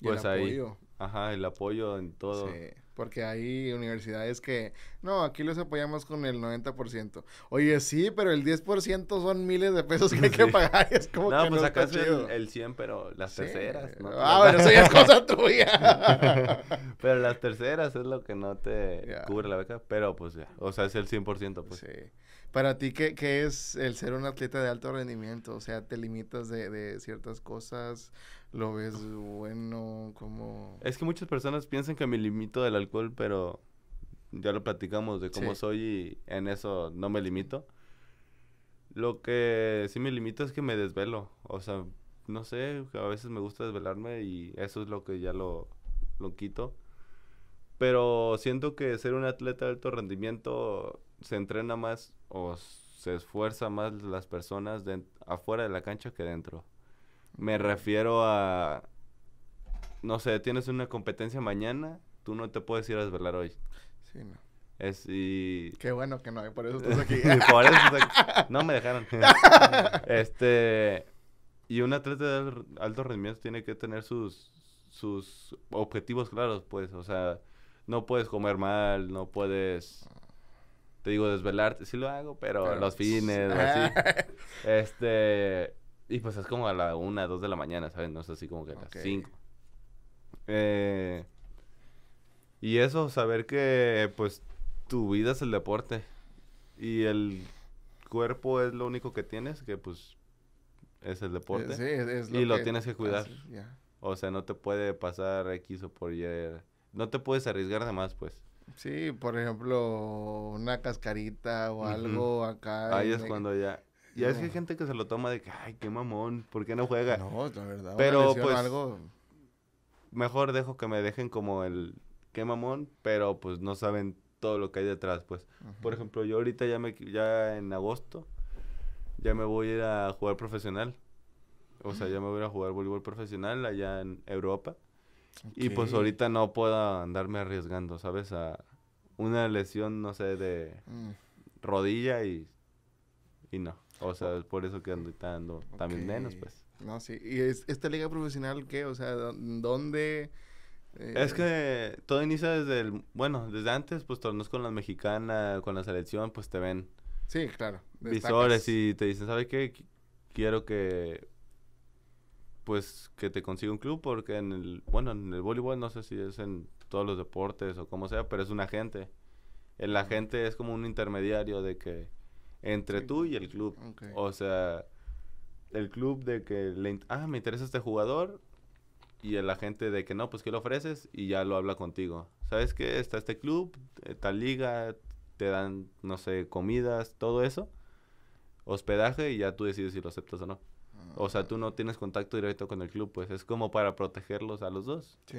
Pues el ahí... Apoyo? Ajá, el apoyo en todo. Sí. Porque hay universidades que, no, aquí los apoyamos con el 90%. Oye, sí, pero el 10% son miles de pesos que hay que pagar. Es como que pues no, pues acá es el, 100, pero las terceras. No, ah, bueno, eso es cosa tuya. pero las terceras es lo que no te cubre la beca, pero pues o sea, es el 100%. Pues. Sí. Para ti, ¿qué, es el ser un atleta de alto rendimiento? O sea, ¿te limitas de, ciertas cosas? ¿Lo ves bueno? como Es que muchas personas piensan que me limito del alcohol, pero ya lo platicamos de cómo soy y en eso no me limito. Lo que sí me limito es que me desvelo. O sea, no sé, a veces me gusta desvelarme y eso es lo que ya lo, lo quito. Pero siento que ser un atleta de alto rendimiento se entrena más o se esfuerza más las personas afuera de la cancha que dentro. Me refiero a, no sé, tienes una competencia mañana, tú no te puedes ir a desvelar hoy. Sí, no. Es y... Qué bueno que no, por eso estás aquí. por eso aquí. No me dejaron. este... Y un atleta de alto rendimiento tiene que tener sus, sus objetivos claros, pues. O sea, no puedes comer mal, no puedes te digo, desvelarte, sí lo hago, pero, los fines, o así. Ah. este, y pues es como a la una, dos de la mañana, ¿sabes? No es así como que a las cinco. Eh, y eso, saber que, pues, tu vida es el deporte. Y el cuerpo es lo único que tienes, que, pues, es el deporte. y lo tienes que cuidar. O sea, no te puede pasar X o por Y. No te puedes arriesgar de más, pues. Sí, por ejemplo, una cascarita o algo acá. Ahí es cuando ya. Ya es que hay gente que se lo toma de que, ay, qué mamón, ¿por qué no juega? No, la verdad. Pero pues. Algo... Mejor dejo que me dejen como el qué mamón, pero pues no saben todo lo que hay detrás, pues. Por ejemplo, yo ahorita ya me ya en agosto ya me voy a ir a jugar profesional. O sea, ya me voy a ir a jugar voleibol profesional allá en Europa. Y pues ahorita no puedo andarme arriesgando, ¿sabes? A una lesión, no sé, de mm. rodilla y, y no. O sea, es por eso que ando, ando también menos, pues. No, sí. ¿Y es, esta liga profesional qué? O sea, ¿dónde...? es eh, que todo inicia desde el... Bueno, desde antes, pues torneos con la mexicana, con la selección, pues te ven... Sí, claro. Visores y te dicen, ¿sabes qué? Quiero que pues que te consiga un club porque en el, bueno, en el voleibol no sé si es en todos los deportes o como sea, pero es un agente. El agente es como un intermediario de que entre tú y el club. O sea, el club de que le, ah, me interesa este jugador y el agente de que no, pues que lo ofreces y ya lo habla contigo. ¿Sabes qué? Está este club, eh, tal liga, te dan, no sé, comidas, todo eso, hospedaje y ya tú decides si lo aceptas o no. O sea, tú no tienes contacto directo con el club, pues es como para protegerlos a los dos. Sí.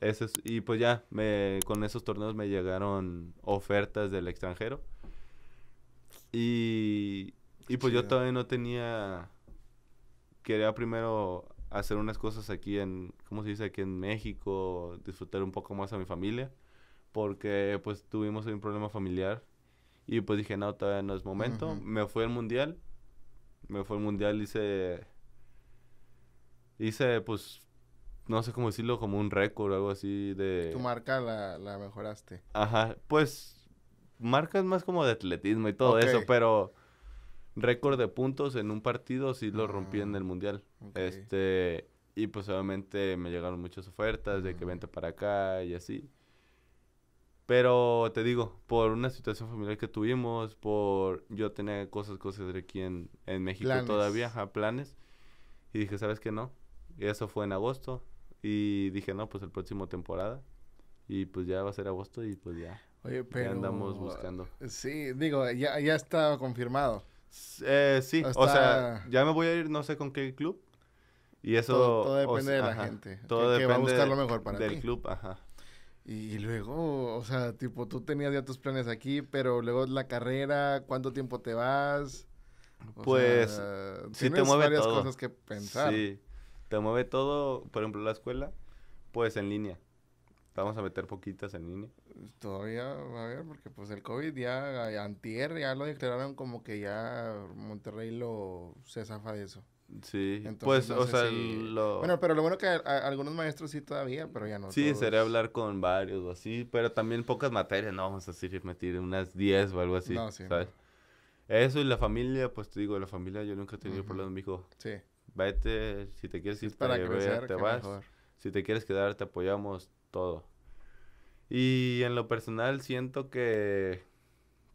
Eso y pues ya, me, con esos torneos me llegaron ofertas del extranjero. Y, y pues yo todavía no tenía... Quería primero hacer unas cosas aquí en, ¿cómo se dice? Aquí en México, disfrutar un poco más a mi familia, porque pues tuvimos un problema familiar y pues dije, no, todavía no es momento. Me fui al mundial me fue al mundial, hice, hice pues, no sé cómo decirlo, como un récord o algo así de... Tu marca la, la mejoraste. Ajá, pues marcas más como de atletismo y todo eso, pero récord de puntos en un partido sí lo rompí en ah, el mundial. Este, y pues obviamente me llegaron muchas ofertas de que vente para acá y así. Pero te digo, por una situación familiar que tuvimos, por yo tenía cosas cosas de aquí en, México todavía, a planes. Y dije, ¿sabes qué no? Y eso fue en agosto. Y dije, no, pues el próximo temporada. Y pues ya va a ser agosto y pues ya. Oye, pero... Ya andamos buscando. Sí, digo, ya, ya está confirmado. Eh, sí, o sea, ya me voy a ir no sé con qué club. Y eso... Todo, depende de la gente. Todo que, depende va a buscar lo mejor para del club, ajá. Y luego, o sea, tipo, tú tenías ya tus planes aquí, pero luego la carrera, ¿cuánto tiempo te vas? pues, sea, te mueve varias cosas que pensar. Sí, te mueve todo, por ejemplo, la escuela, pues en línea. Vamos a meter poquitas en línea. Todavía, va a haber, porque pues el COVID ya, antier, ya lo declararon como que ya Monterrey lo se zafa de eso. Sí, pues, o sea, lo... Bueno, pero lo bueno que algunos maestros sí todavía, pero ya no Sí, sería hablar con varios o así, pero también pocas materias, no vamos a decir metir unas 10 o algo así, Eso y la familia, pues te digo, la familia yo nunca he tenido por -huh. Sí. Vete, si te quieres ir para que te vas. Si te quieres quedar, te apoyamos, todo. Y en lo personal siento que,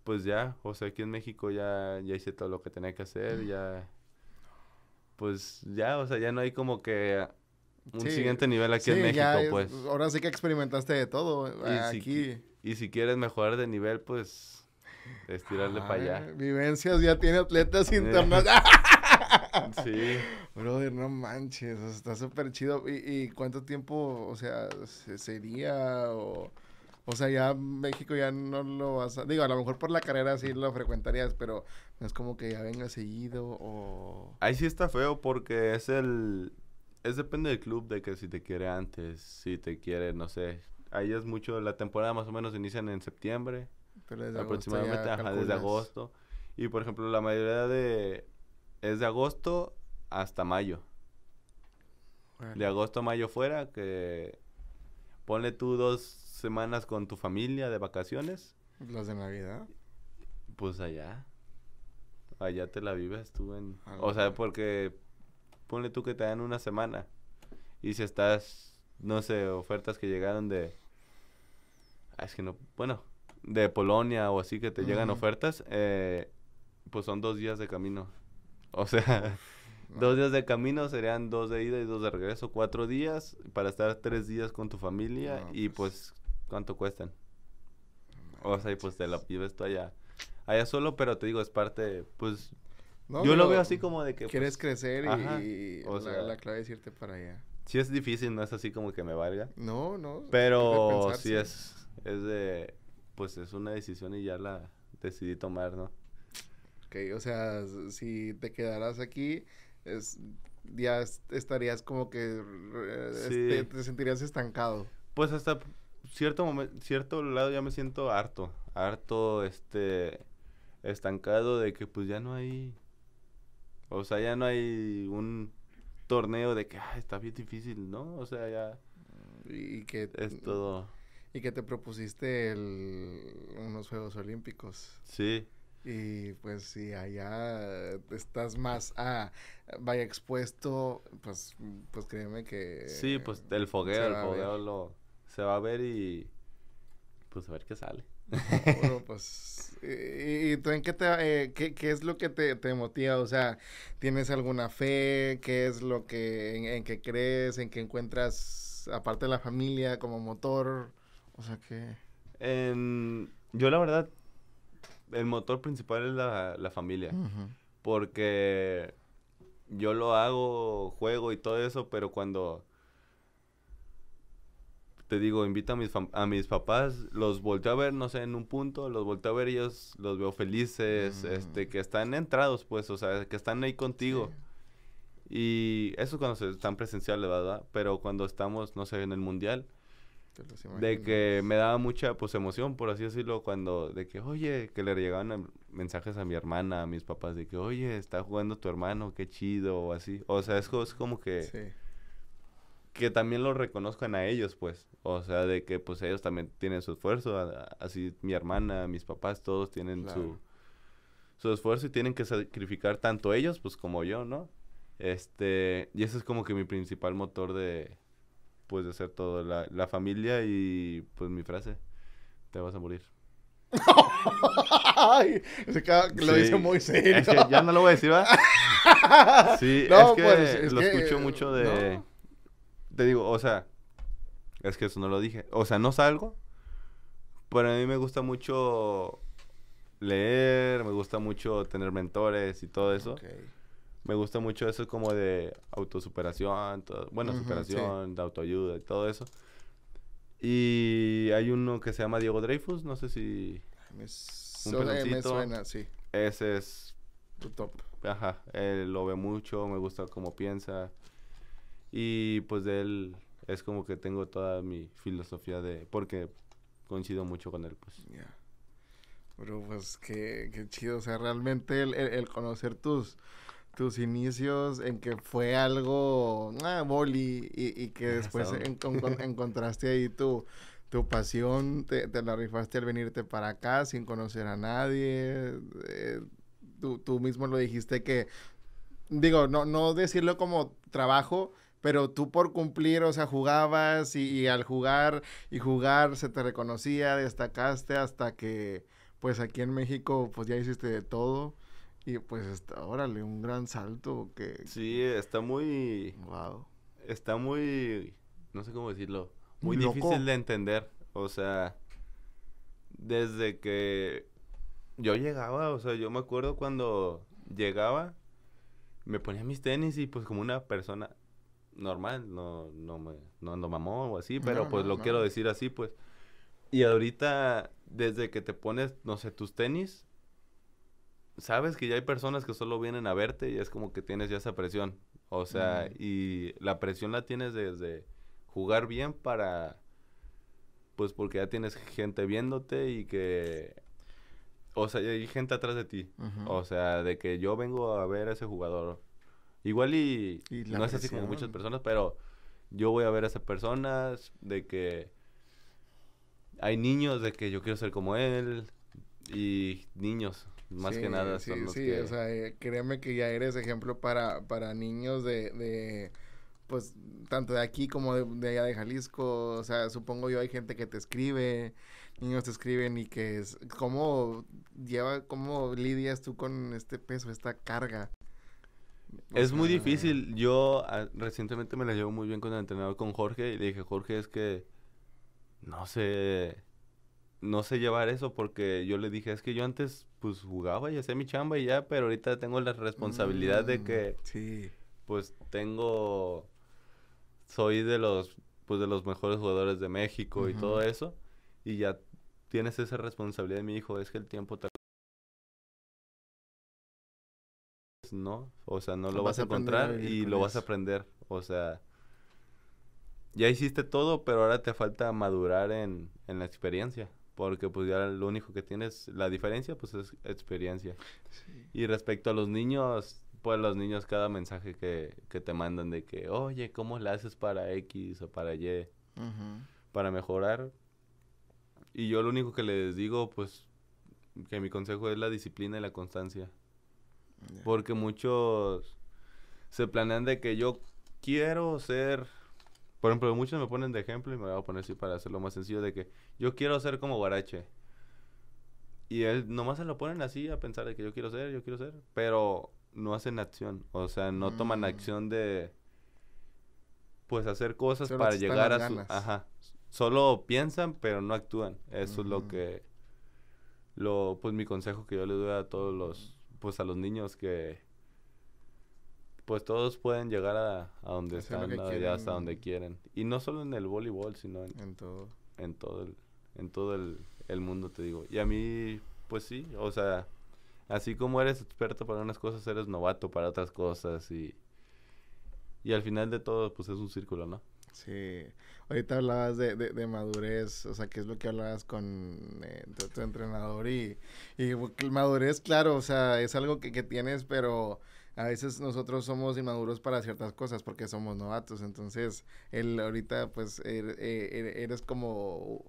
pues ya, o sea, aquí en México ya, ya hice todo lo que tenía que hacer, ya pues ya, o sea, ya no hay como que un siguiente nivel aquí en México, pues. Ahora sí que experimentaste de todo eh, aquí. y si quieres mejorar de nivel, pues estirarle para allá. Ah, vivencias ya tiene atletas internacionales. sí. Brother, no manches, está súper chido. ¿Y, ¿Y, cuánto tiempo, o sea, sería o...? O sea, ya México ya no lo vas a... Digo, a lo mejor por la carrera sí lo frecuentarías, pero es como que ya venga seguido o... Ahí sí está feo porque es el... Es depende del club de que si te quiere antes, si te quiere, no sé. Ahí es mucho, la temporada más o menos inician en septiembre. Pero desde aproximadamente, agosto desde agosto. Y por ejemplo, la mayoría de... Es de agosto hasta mayo. De agosto a mayo fuera, que ponle tú dos semanas con tu familia de vacaciones. Las de Navidad. Pues allá. Allá te la vives tú en... Ah, o sea, porque ponle tú que te dan una semana. Y si estás, no sé, ofertas que llegaron de... Ah, es que no... Bueno, de Polonia o así que te llegan ofertas, eh, pues son dos días de camino. O sea, dos días de camino serían dos de ida y dos de regreso, cuatro días para estar tres días con tu familia y pues, pues ¿Cuánto cuestan? O sea, y pues te la vives tú allá. Allá solo, pero te digo, es parte, pues... yo lo veo así como de que... Pues, quieres crecer y, la, clave es irte para allá. Sí es difícil, no es así como que me valga. No, no. Pero sí es, es de... Pues es una decisión y ya la decidí tomar, ¿no? Ok, o sea, si te quedaras aquí, es, ya estarías como que... Eh, este, te sentirías estancado. Pues hasta cierto cierto lado ya me siento harto, harto, este, estancado de que pues ya no hay, o sea, ya no hay un torneo de que ah, está bien difícil, ¿no? O sea, ya y que es todo. Y que te propusiste el, unos Juegos Olímpicos. Sí. Y pues si allá estás más, ah, vaya expuesto, pues, pues créeme que... Sí, pues el fogueo, el fogueo lo se va a ver y pues a ver qué sale. Bueno, pues, ¿y, tú en qué, te, eh, qué, es lo que te, motiva? O sea, ¿tienes alguna fe? ¿Qué es lo que, en, qué crees? ¿En qué encuentras, aparte de la familia, como motor? O sea, que... yo la verdad, el motor principal es la, la familia. Porque yo lo hago, juego y todo eso, pero cuando te digo, invito a mis, a mis papás, los volteo a ver, no sé, en un punto, los volteo a ver, ellos los veo felices, mm. este, que están entrados, pues, o sea, que están ahí contigo. Y eso cuando se están presenciales, ¿verdad? Pero cuando estamos, no sé, en el mundial, de que me daba mucha, pues, emoción, por así decirlo, cuando, de que, oye, que le llegaban mensajes a mi hermana, a mis papás, de que, oye, está jugando tu hermano, qué chido, o así. O sea, es, es como que que también lo reconozcan a ellos, pues. O sea, de que pues ellos también tienen su esfuerzo. Así mi hermana, mis papás, todos tienen su, esfuerzo y tienen que sacrificar tanto ellos, pues como yo, ¿no? Este, y eso es como que mi principal motor de, pues, de hacer todo. La, familia y, pues, mi frase, te vas a morir. lo dice muy serio. Es ya no lo voy a decir, ¿va? sí, es que pues, lo escucho mucho de te digo, o sea, es que eso no lo dije. O sea, no salgo, pero a mí me gusta mucho leer, me gusta mucho tener mentores y todo eso. Me gusta mucho eso como de autosuperación, bueno, superación, de autoayuda y todo eso. Y hay uno que se llama Diego Dreyfus, no sé si... Me, me suena, sí. Ese es... top. Ajá, él eh, lo ve mucho, me gusta cómo piensa. Y pues de él es como que tengo toda mi filosofía de... Porque coincido mucho con él, pues. Yeah. pues qué, qué, chido. O sea, realmente el, el, conocer tus, tus inicios en que fue algo ah, boli y, y que después encontraste ahí tu, tu pasión, te, te, la rifaste al venirte para acá sin conocer a nadie. Eh, tú, tú mismo lo dijiste que, digo, no, no decirlo como trabajo, pero tú por cumplir, o sea, jugabas y, al jugar y jugar se te reconocía, destacaste hasta que, pues aquí en México, pues ya hiciste de todo. Y pues, está, órale, un gran salto que... Sí, está muy... Wow. Está muy... No sé cómo decirlo. Muy difícil de entender. O sea, desde que yo llegaba, o sea, yo me acuerdo cuando llegaba, me ponía mis tenis y pues como una persona normal, no, no me, no ando o así, pero pues lo quiero decir así, pues. Y ahorita, desde que te pones, no sé, tus tenis, sabes que ya hay personas que solo vienen a verte y es como que tienes ya esa presión. O sea, y la presión la tienes desde jugar bien para, pues porque ya tienes gente viéndote y que o sea, hay gente atrás de ti. O sea, de que yo vengo a ver a ese jugador. Igual y, no es así como muchas personas, pero yo voy a ver a esas personas de que hay niños de que yo quiero ser como él y niños más que nada sí, son los sí, que... o sea, eh, créeme que ya eres ejemplo para, para niños de, de pues tanto de aquí como de, de, allá de Jalisco, o sea, supongo yo hay gente que te escribe, niños te escriben y que es, ¿cómo lleva, cómo lidias tú con este peso, esta carga? Es muy difícil. Yo ah, recientemente me la llevo muy bien con el entrenador, con Jorge, y le dije, Jorge, es que no sé, no sé llevar eso porque yo le dije, es que yo antes pues jugaba y hacía mi chamba y ya, pero ahorita tengo la responsabilidad de mm, que, sí. pues tengo, soy de los, pues de los mejores jugadores de México y todo eso, y ya tienes esa responsabilidad, mi hijo, es que el tiempo te Pues, no, o sea, no lo ah, vas, a encontrar y lo vas a aprender, o sea, ya hiciste todo, pero ahora te falta madurar en, en la experiencia, porque pues ya lo único que tienes, la diferencia pues es experiencia. Y respecto a los niños, pues los niños cada mensaje que, te mandan de que, oye, ¿cómo le haces para X o para Y? Para mejorar. Y yo lo único que les digo, pues, que mi consejo es la disciplina y la constancia. Porque muchos se planean de que yo quiero ser, por ejemplo, muchos me ponen de ejemplo y me voy a poner así para hacerlo más sencillo, de que yo quiero ser como Guarache. Y él nomás se lo ponen así a pensar de que yo quiero ser, yo quiero ser, pero no hacen acción, o sea, no toman mm. acción de pues hacer cosas para llegar a su, ajá. Solo piensan, pero no actúan. Eso es lo que lo pues mi consejo que yo le doy a todos los pues a los niños que pues todos pueden llegar a, donde están, hasta donde quieren. Y no solo en el voleibol, sino en, todo. En todo, el, en todo el, mundo, te digo. Y a mí, pues sí, o sea, así como eres experto para unas cosas, eres novato para otras cosas y, y al final de todo, pues es un círculo, ¿no? Sí. Ahorita hablabas de, de, madurez, o sea, ¿qué es lo que hablabas con eh, tu, entrenador? Y, y, madurez, claro, o sea, es algo que, que, tienes, pero a veces nosotros somos inmaduros para ciertas cosas porque somos novatos. Entonces, él ahorita, pues, er, eh, er, eres como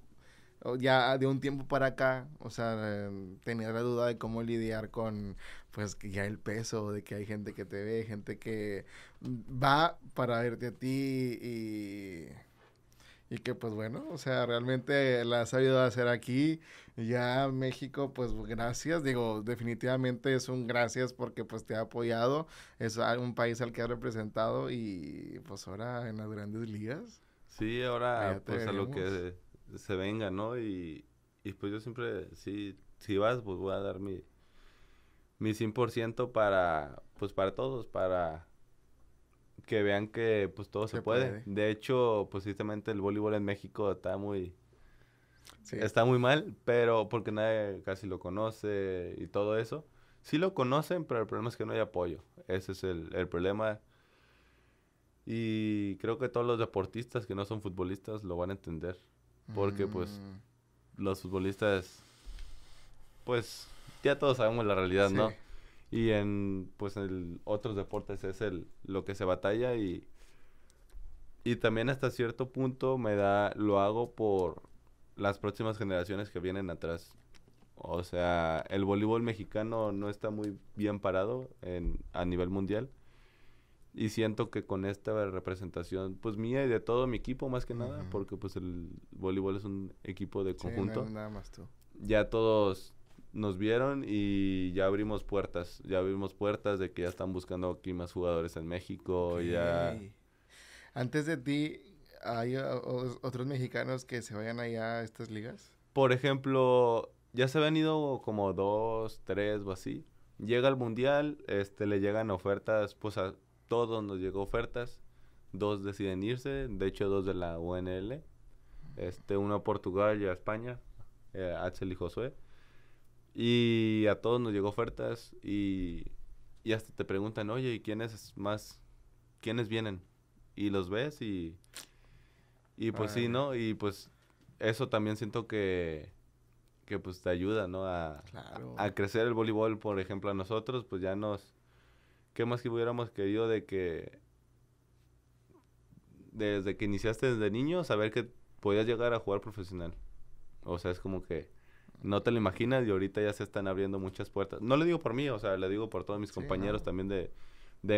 ya de un tiempo para acá, o sea, em, tenía la duda de cómo lidiar con, pues, ya el peso, de que hay gente que te ve, gente que va para verte a ti y... que pues bueno, o sea, realmente la has sabido hacer aquí. Ya México, pues gracias. Digo, definitivamente es un gracias porque pues te ha apoyado. Es un país al que has representado y pues ahora en las grandes ligas. Sí, ahora pues a lo que se venga, ¿no? Y, y pues yo siempre, si, si vas, pues voy a dar mi, mi 100% para, pues para todos, para que vean que pues todo se, puede. De hecho, pues justamente el voleibol en México está muy... Está muy mal, pero porque nadie casi lo conoce y todo eso. Sí lo conocen, pero el problema es que no hay apoyo. Ese es el, el problema. Y creo que todos los deportistas que no son futbolistas lo van a entender. Porque mm. pues los futbolistas, pues ya todos sabemos la realidad, ¿no? Y en pues en otros deportes es el, lo que se batalla y, y también hasta cierto punto me da, lo hago por las próximas generaciones que vienen atrás. O sea, el voleibol mexicano no está muy bien parado en, a nivel mundial. Y siento que con esta representación, pues mía y de todo mi equipo más que nada, porque pues el voleibol es un equipo de conjunto. nada más tú. Ya todos nos vieron y ya abrimos puertas, ya abrimos puertas de que ya están buscando aquí más jugadores en México, ya... Antes de ti, ¿hay otros mexicanos que se vayan allá a estas ligas? Por ejemplo, ya se habían ido como dos, tres o así. Llega al Mundial, este, le llegan ofertas, pues, a, todos nos llegó ofertas, dos deciden irse, de hecho dos de la UNL, este, uno a Portugal y a España, eh, Axel y Josué, y a todos nos llegó ofertas y, y hasta te preguntan, oye, ¿y quiénes más, quiénes vienen? Y los ves y, y pues sí, ¿no? Y pues eso también siento que que pues te ayuda, ¿no? a, a, crecer el voleibol, por ejemplo, a nosotros, pues ya nos, ¿Qué más que hubiéramos querido de que desde que iniciaste desde niño saber que podías llegar a jugar profesional? O sea, es como que no te lo imaginas y ahorita ya se están abriendo muchas puertas. No le digo por mí, o sea, le digo por todos mis compañeros también de,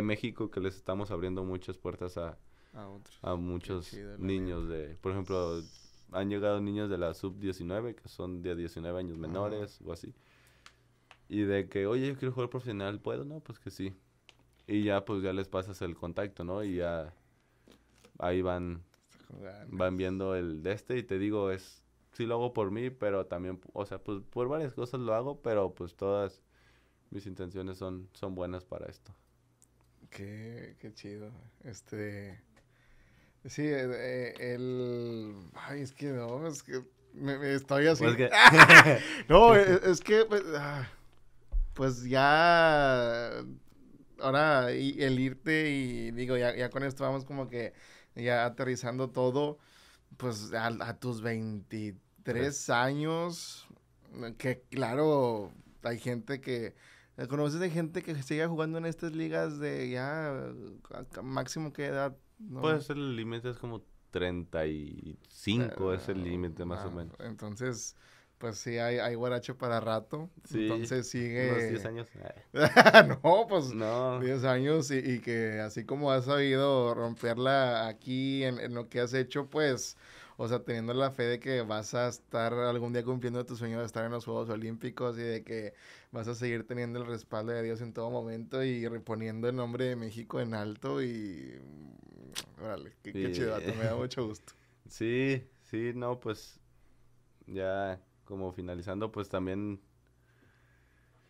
México que les estamos abriendo muchas puertas a, muchos niños de, por ejemplo, han llegado niños de la sub-19 que son de 19 años menores o así. Y de que, oye, yo quiero jugar profesional, ¿puedo? No, pues que sí. Y ya, pues ya les pasas el contacto, ¿no? Y ya ahí van, van viendo el de este. Y te digo, es, sí lo hago por mí, pero también, o sea, pues por varias cosas lo hago, pero pues todas mis intenciones son, son buenas para esto. Qué, qué chido. Este. Sí, eh, eh, el. Ay, es que no, es que. Me, estoy pues haciendo. no, es, que. pues, ah, pues ya ahora y, el irte y digo, ya, ya, con esto vamos como que ya aterrizando todo, pues a, tus 23 años, que claro, hay gente que... Eh, ¿Conoces de gente que sigue jugando en estas ligas de ya máximo qué edad? No? Puede ser el límite, es como 35 es el ah, límite más o ah, menos. Entonces, pues sí, hay, hay para rato. entonces sigue. Unos 10 años. no, pues. No. 10 años y, y, que así como has sabido romperla aquí en, lo que has hecho, pues. O sea, teniendo la fe de que vas a estar algún día cumpliendo tu sueño de estar en los Juegos Olímpicos y de que vas a seguir teniendo el respaldo de Dios en todo momento y reponiendo el nombre de México en alto y... Mm, órale, qué, qué chido, me da mucho gusto. Sí, sí, no, pues ya como finalizando, pues también,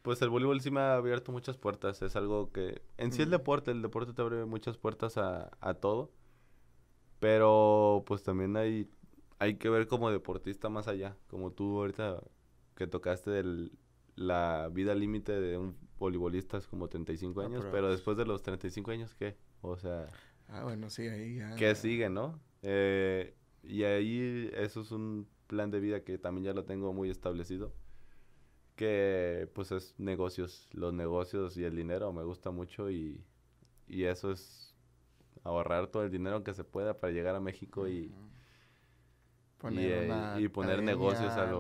pues el voleibol sí me ha abierto muchas puertas, es algo que, en sí el mm. deporte, el deporte te abre muchas puertas a, todo, pero pues también hay, hay que ver como deportista más allá, como tú ahorita que tocaste del, la vida límite de un voleibolista es como 35 ah, años, pero, después de los 35 años, ¿qué? O sea... Ah, bueno, sí, ahí ¿Qué sigue, no? Eh, y ahí eso es un plan de vida que también ya lo tengo muy establecido, que pues es negocios, los negocios y el dinero me gusta mucho y, y eso es ahorrar todo el dinero que se pueda para llegar a México y, poner y, eh, poner negocios a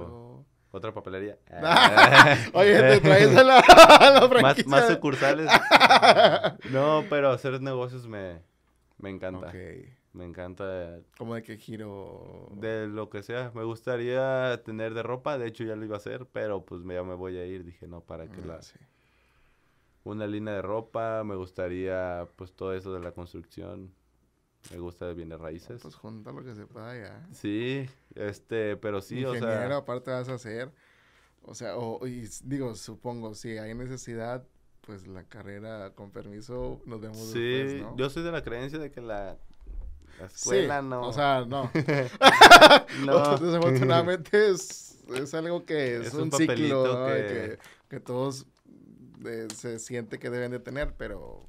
Otra papelería. Ah. Oye, la, Más, sucursales. no, pero hacer negocios me, encanta. Me encanta. ¿Cómo de qué giro? De lo que sea. Me gustaría tener de ropa. De hecho, ya lo iba a hacer, pero pues ya me voy a ir. Dije, no, para que ah, la. Una línea de ropa. Me gustaría, pues todo eso de la construcción. Me gusta de bienes raíces. Pues junta lo que se pueda ya. Sí, este, pero sí, o sea. aparte vas a hacer. O sea, o, digo, supongo, si hay necesidad, pues la carrera, con permiso, nos vemos después, ¿no? yo soy de la creencia de que la sí, O sea, no. no. Desafortunadamente es, algo que es, un, ciclo que... todos eh, se siente que deben de tener, pero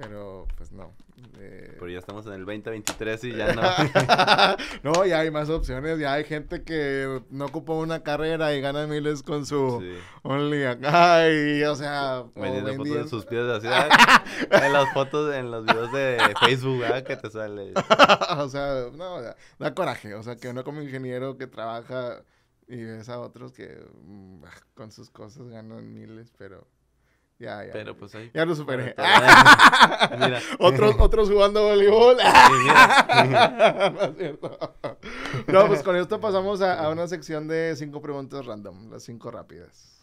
pero pues no. Eh. Pero ya estamos en el 2023 y ya no. no, ya hay más opciones, ya hay gente que no ocupa una carrera y gana miles con su Only ay o sea, vendiendo fotos de sus pies así ah, en las fotos en los videos de Facebook, ¿verdad? Ah, que te sale. o sea, no, da coraje, o sea, que uno como ingeniero que trabaja y ves a otros que mm, con sus cosas ganan miles, pero ya, ya. Pero pues ahí. Ya lo superé. Otros, otros jugando voleibol. no, pues con esto pasamos a una sección de cinco preguntas random, las cinco rápidas.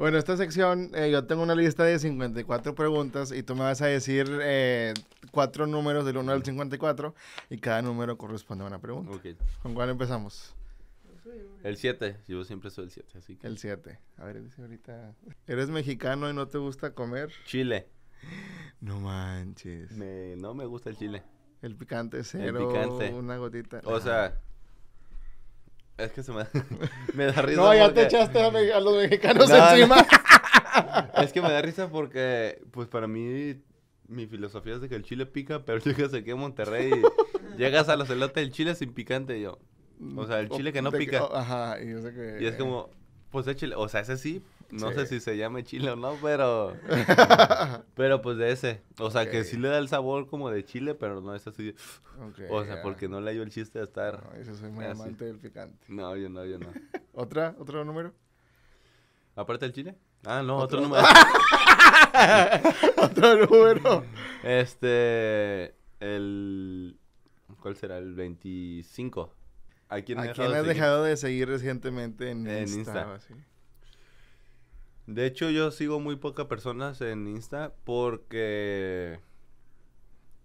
Bueno, esta sección, eh, yo tengo una lista de 54 preguntas y tú me vas a decir eh, cuatro números del 1 al 54 y cada número corresponde a una pregunta. ¿Con cuál empezamos? El 7, yo siempre soy el 7, así que... El 7. A ver, dice ahorita... ¿Eres mexicano y no te gusta comer? Chile. No manches. no me gusta el chile. El picante cero, el una gotita. O sea, es que se me, me da risa. No, ya te echaste a, los mexicanos encima. es que me da risa porque, pues para mí, mi filosofía es de que el chile pica, pero llegas aquí a Monterrey llegas a la elotes del chile sin picante. yo, o sea, el chile que no pica. Oh, ajá, y, yo sé que, y es como, pues échale, o sea, ese sí, no sé si se llame chile o no, pero. pero pues de ese. O sea, que sí le da el sabor como de chile, pero no es así. o sea, porque no le dio el chiste de estar. No, yo soy muy amante del picante. No, yo no, yo no. ¿Otra? ¿Otro número? ¿Aparte del chile? Ah, no, otro, número. otro número. Este. El. ¿Cuál será? El 25. ¿A quién, has dejado de seguir recientemente en, Instagram de hecho, yo sigo muy pocas personas en Insta porque.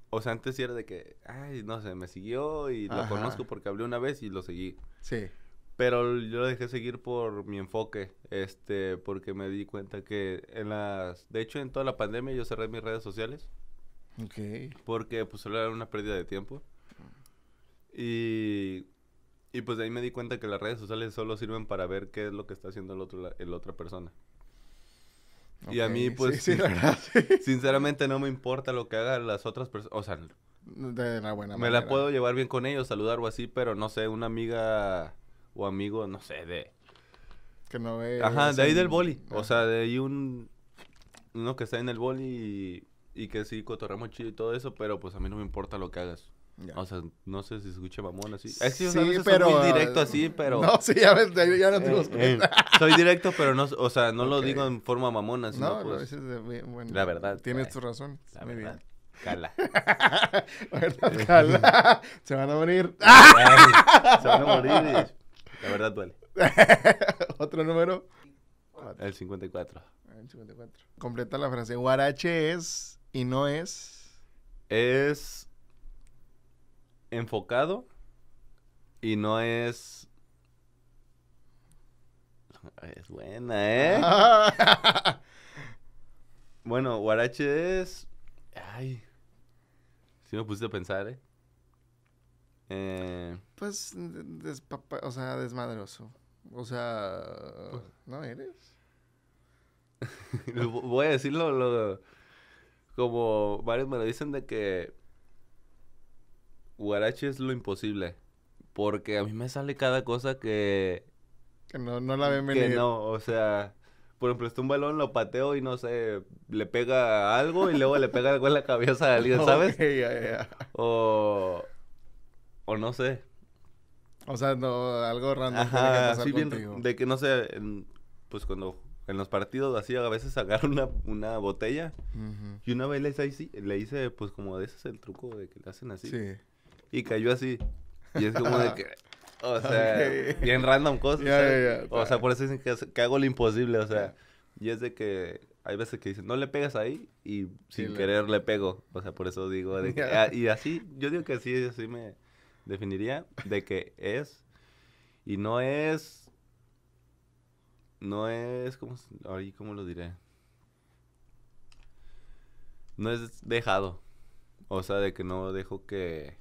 O sea, antes era de que, ay, no sé, me siguió y lo conozco porque hablé una vez y lo seguí. Sí. Pero yo lo dejé seguir por mi enfoque, este, porque me di cuenta que en las... De hecho, en toda la pandemia yo cerré mis redes sociales. Ok. Porque, pues, solo era una pérdida de tiempo. Y... Y, pues, de ahí me di cuenta que las redes sociales solo sirven para ver qué es lo que está haciendo el otro, la otra persona y a mí, pues, sinceramente no me importa lo que hagan las otras personas. O sea, buena me la puedo llevar bien con ellos, saludar o así, pero no sé, una amiga o amigo, no sé, de... Que Ajá, de ahí del boli. O sea, de ahí un... Uno que está en el boli y, que sí, cotorramos chido y todo eso, pero pues a mí no me importa lo que hagas. O sea, no sé si se escucha mamón así. Es que sí, veces pero, soy muy directo así, ah, pero... No, sí, ya, ves, ya no tengo. Eh, eh, soy directo, pero no, o sea, no lo digo en forma mamona. así. no, pues, no de, bueno, La verdad. Tienes tu razón. La verdad. Cala. verdad, cala. se van a morir. se van a morir. La verdad duele. Otro número. El 54. El 54. Completa la frase. Guarache es y no es. Es enfocado y no es. Es buena, ¿eh? bueno, Guarache es. Ay. si me pusiste a pensar, ¿eh? eh pues, o sea, desmadroso. O sea, ¿no eres? Voy a decirlo como varios me lo dicen de que Guarache es lo imposible. Porque a mí me sale cada cosa que. Que no, no la ven venir. Que no, o sea. Por ejemplo, está un balón, lo pateo y no sé, le pega algo y luego le pega algo en la cabeza a alguien, ¿sabes? O. O no sé. O sea, no, algo random. Ajá, bien, de que no sé, pues cuando en los partidos así a veces agarro una, botella y una vez le hice, le hice pues como de ese es el truco de que le hacen así. Sí y cayó así. Y es como de que. O sea, bien random cosas. o, sea, por eso dicen que, hago lo imposible, o sea. Y es de que hay veces que dicen, no le pegas ahí y sin querer le pego. O sea, por eso digo, ah, y así, yo digo que así, así me definiría de que es y no es, no es, como ¿cómo lo diré? No es dejado. O sea, de que no dejo que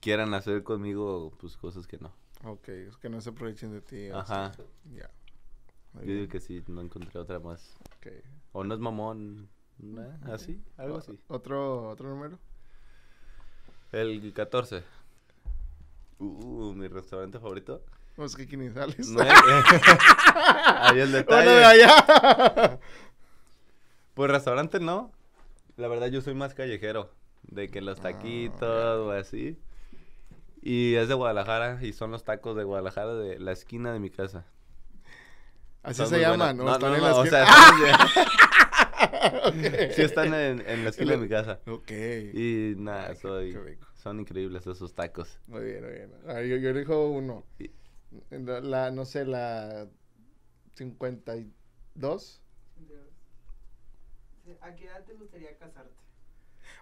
quieran hacer conmigo pues cosas que no. Ok, es que no se aprovechen de ti. Ajá. Ya. Yo digo que sí, no encontré otra más. Ok. O no es mamón, ¿no? así, algo así. ¿Otro, ¿Otro número? El 14. Uh, mi restaurante favorito. Pues que sales No, ahí el detalle. Pues restaurante no. La verdad yo soy más callejero. De que los ah, taquitos o así. Y es de Guadalajara y son los tacos de Guadalajara de la esquina de mi casa. Así se llaman, ¿no? están en la o sea, Sí están en, en la esquina de mi casa. Ok. Y nada, son increíbles esos tacos. Muy bien, muy bien. yo, le elijo uno. La, no sé, la 52. ¿A qué edad te gustaría casarte?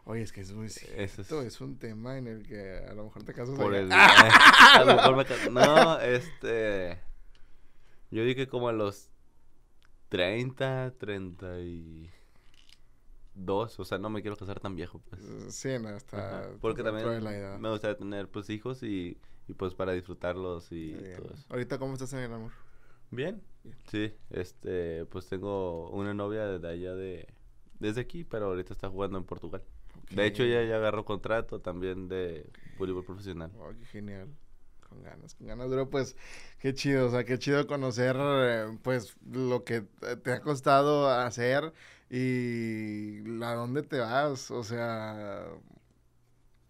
Oye, es que es muy Es... un tema en el que a lo mejor te casas. Por el... a mejor No, este. Yo dije como a los 30, 32. O sea, no me quiero casar tan viejo, pues. Sí, no, hasta. Porque también me gustaría tener, pues, hijos y, pues, para disfrutarlos y todo eso. ¿Ahorita cómo estás en el amor? Bien. Bien. Sí, este. Pues tengo una novia desde allá de desde aquí, pero ahorita está jugando en Portugal. De hecho, ya ya agarró contrato también de voleibol profesional. Oh, qué genial. Con ganas, con ganas, pero pues qué chido, o sea, qué chido conocer eh, pues lo que te ha costado hacer y a dónde te vas, o sea,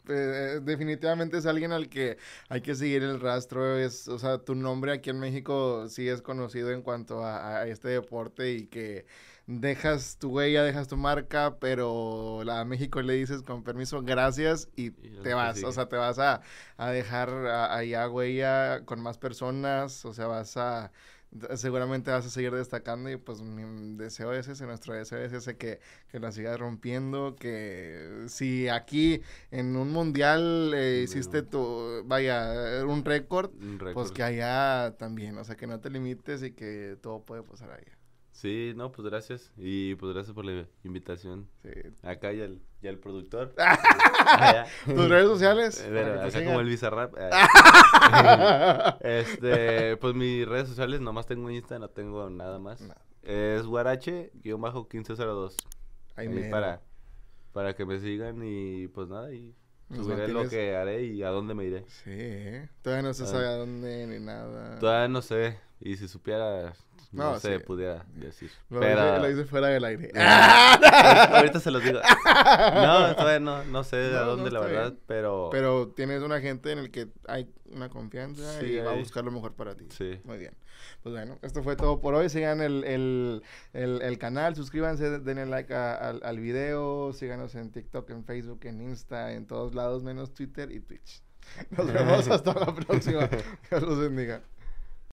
eh, eh, definitivamente es alguien al que hay que seguir el rastro. Es, o sea, tu nombre aquí en México sí es conocido en cuanto a este deporte y que dejas tu huella, dejas tu marca, pero a México le dices con permiso, gracias y, te vas, o sea, te vas a, dejar allá huella con más personas, o sea, vas a seguramente vas a seguir destacando y pues mi deseo es ese, nuestro deseo es ese que, que la sigas rompiendo, que si aquí en un mundial eh, hiciste tu, vaya, un récord, pues que allá también, o sea, que no te limites y que todo puede pasar allá. Sí, no, pues gracias. Y pues gracias por la invitación. Sí. Acá y al, productor. Tus redes sociales. Eh, pero, acá como el Bizarrap. Eh. este, pues mis redes sociales, nomás tengo Insta, no tengo nada más. Es guarache-1502. Ahí, mismo. para, para que me sigan y pues nada, y Subiré lo que haré y a dónde me iré. Sí, todavía no se sabe a dónde ni nada. Todavía no sé. Y si supiera, no, sé, pudiera decir. Lo, pero... hice, lo hice fuera del aire. Ahorita se los digo. No, no, no sé de dónde, la verdad, pero... Pero tienes una gente en el que hay una confianza y va a buscar lo mejor para ti. Sí. Muy bien. Pues bueno, esto fue todo por hoy. Sigan el, el, el, canal, suscríbanse, denle like al video, síganos en TikTok, en Facebook, en Insta, en todos lados, menos Twitter y Twitch. Nos vemos hasta la próxima. Dios los bendiga.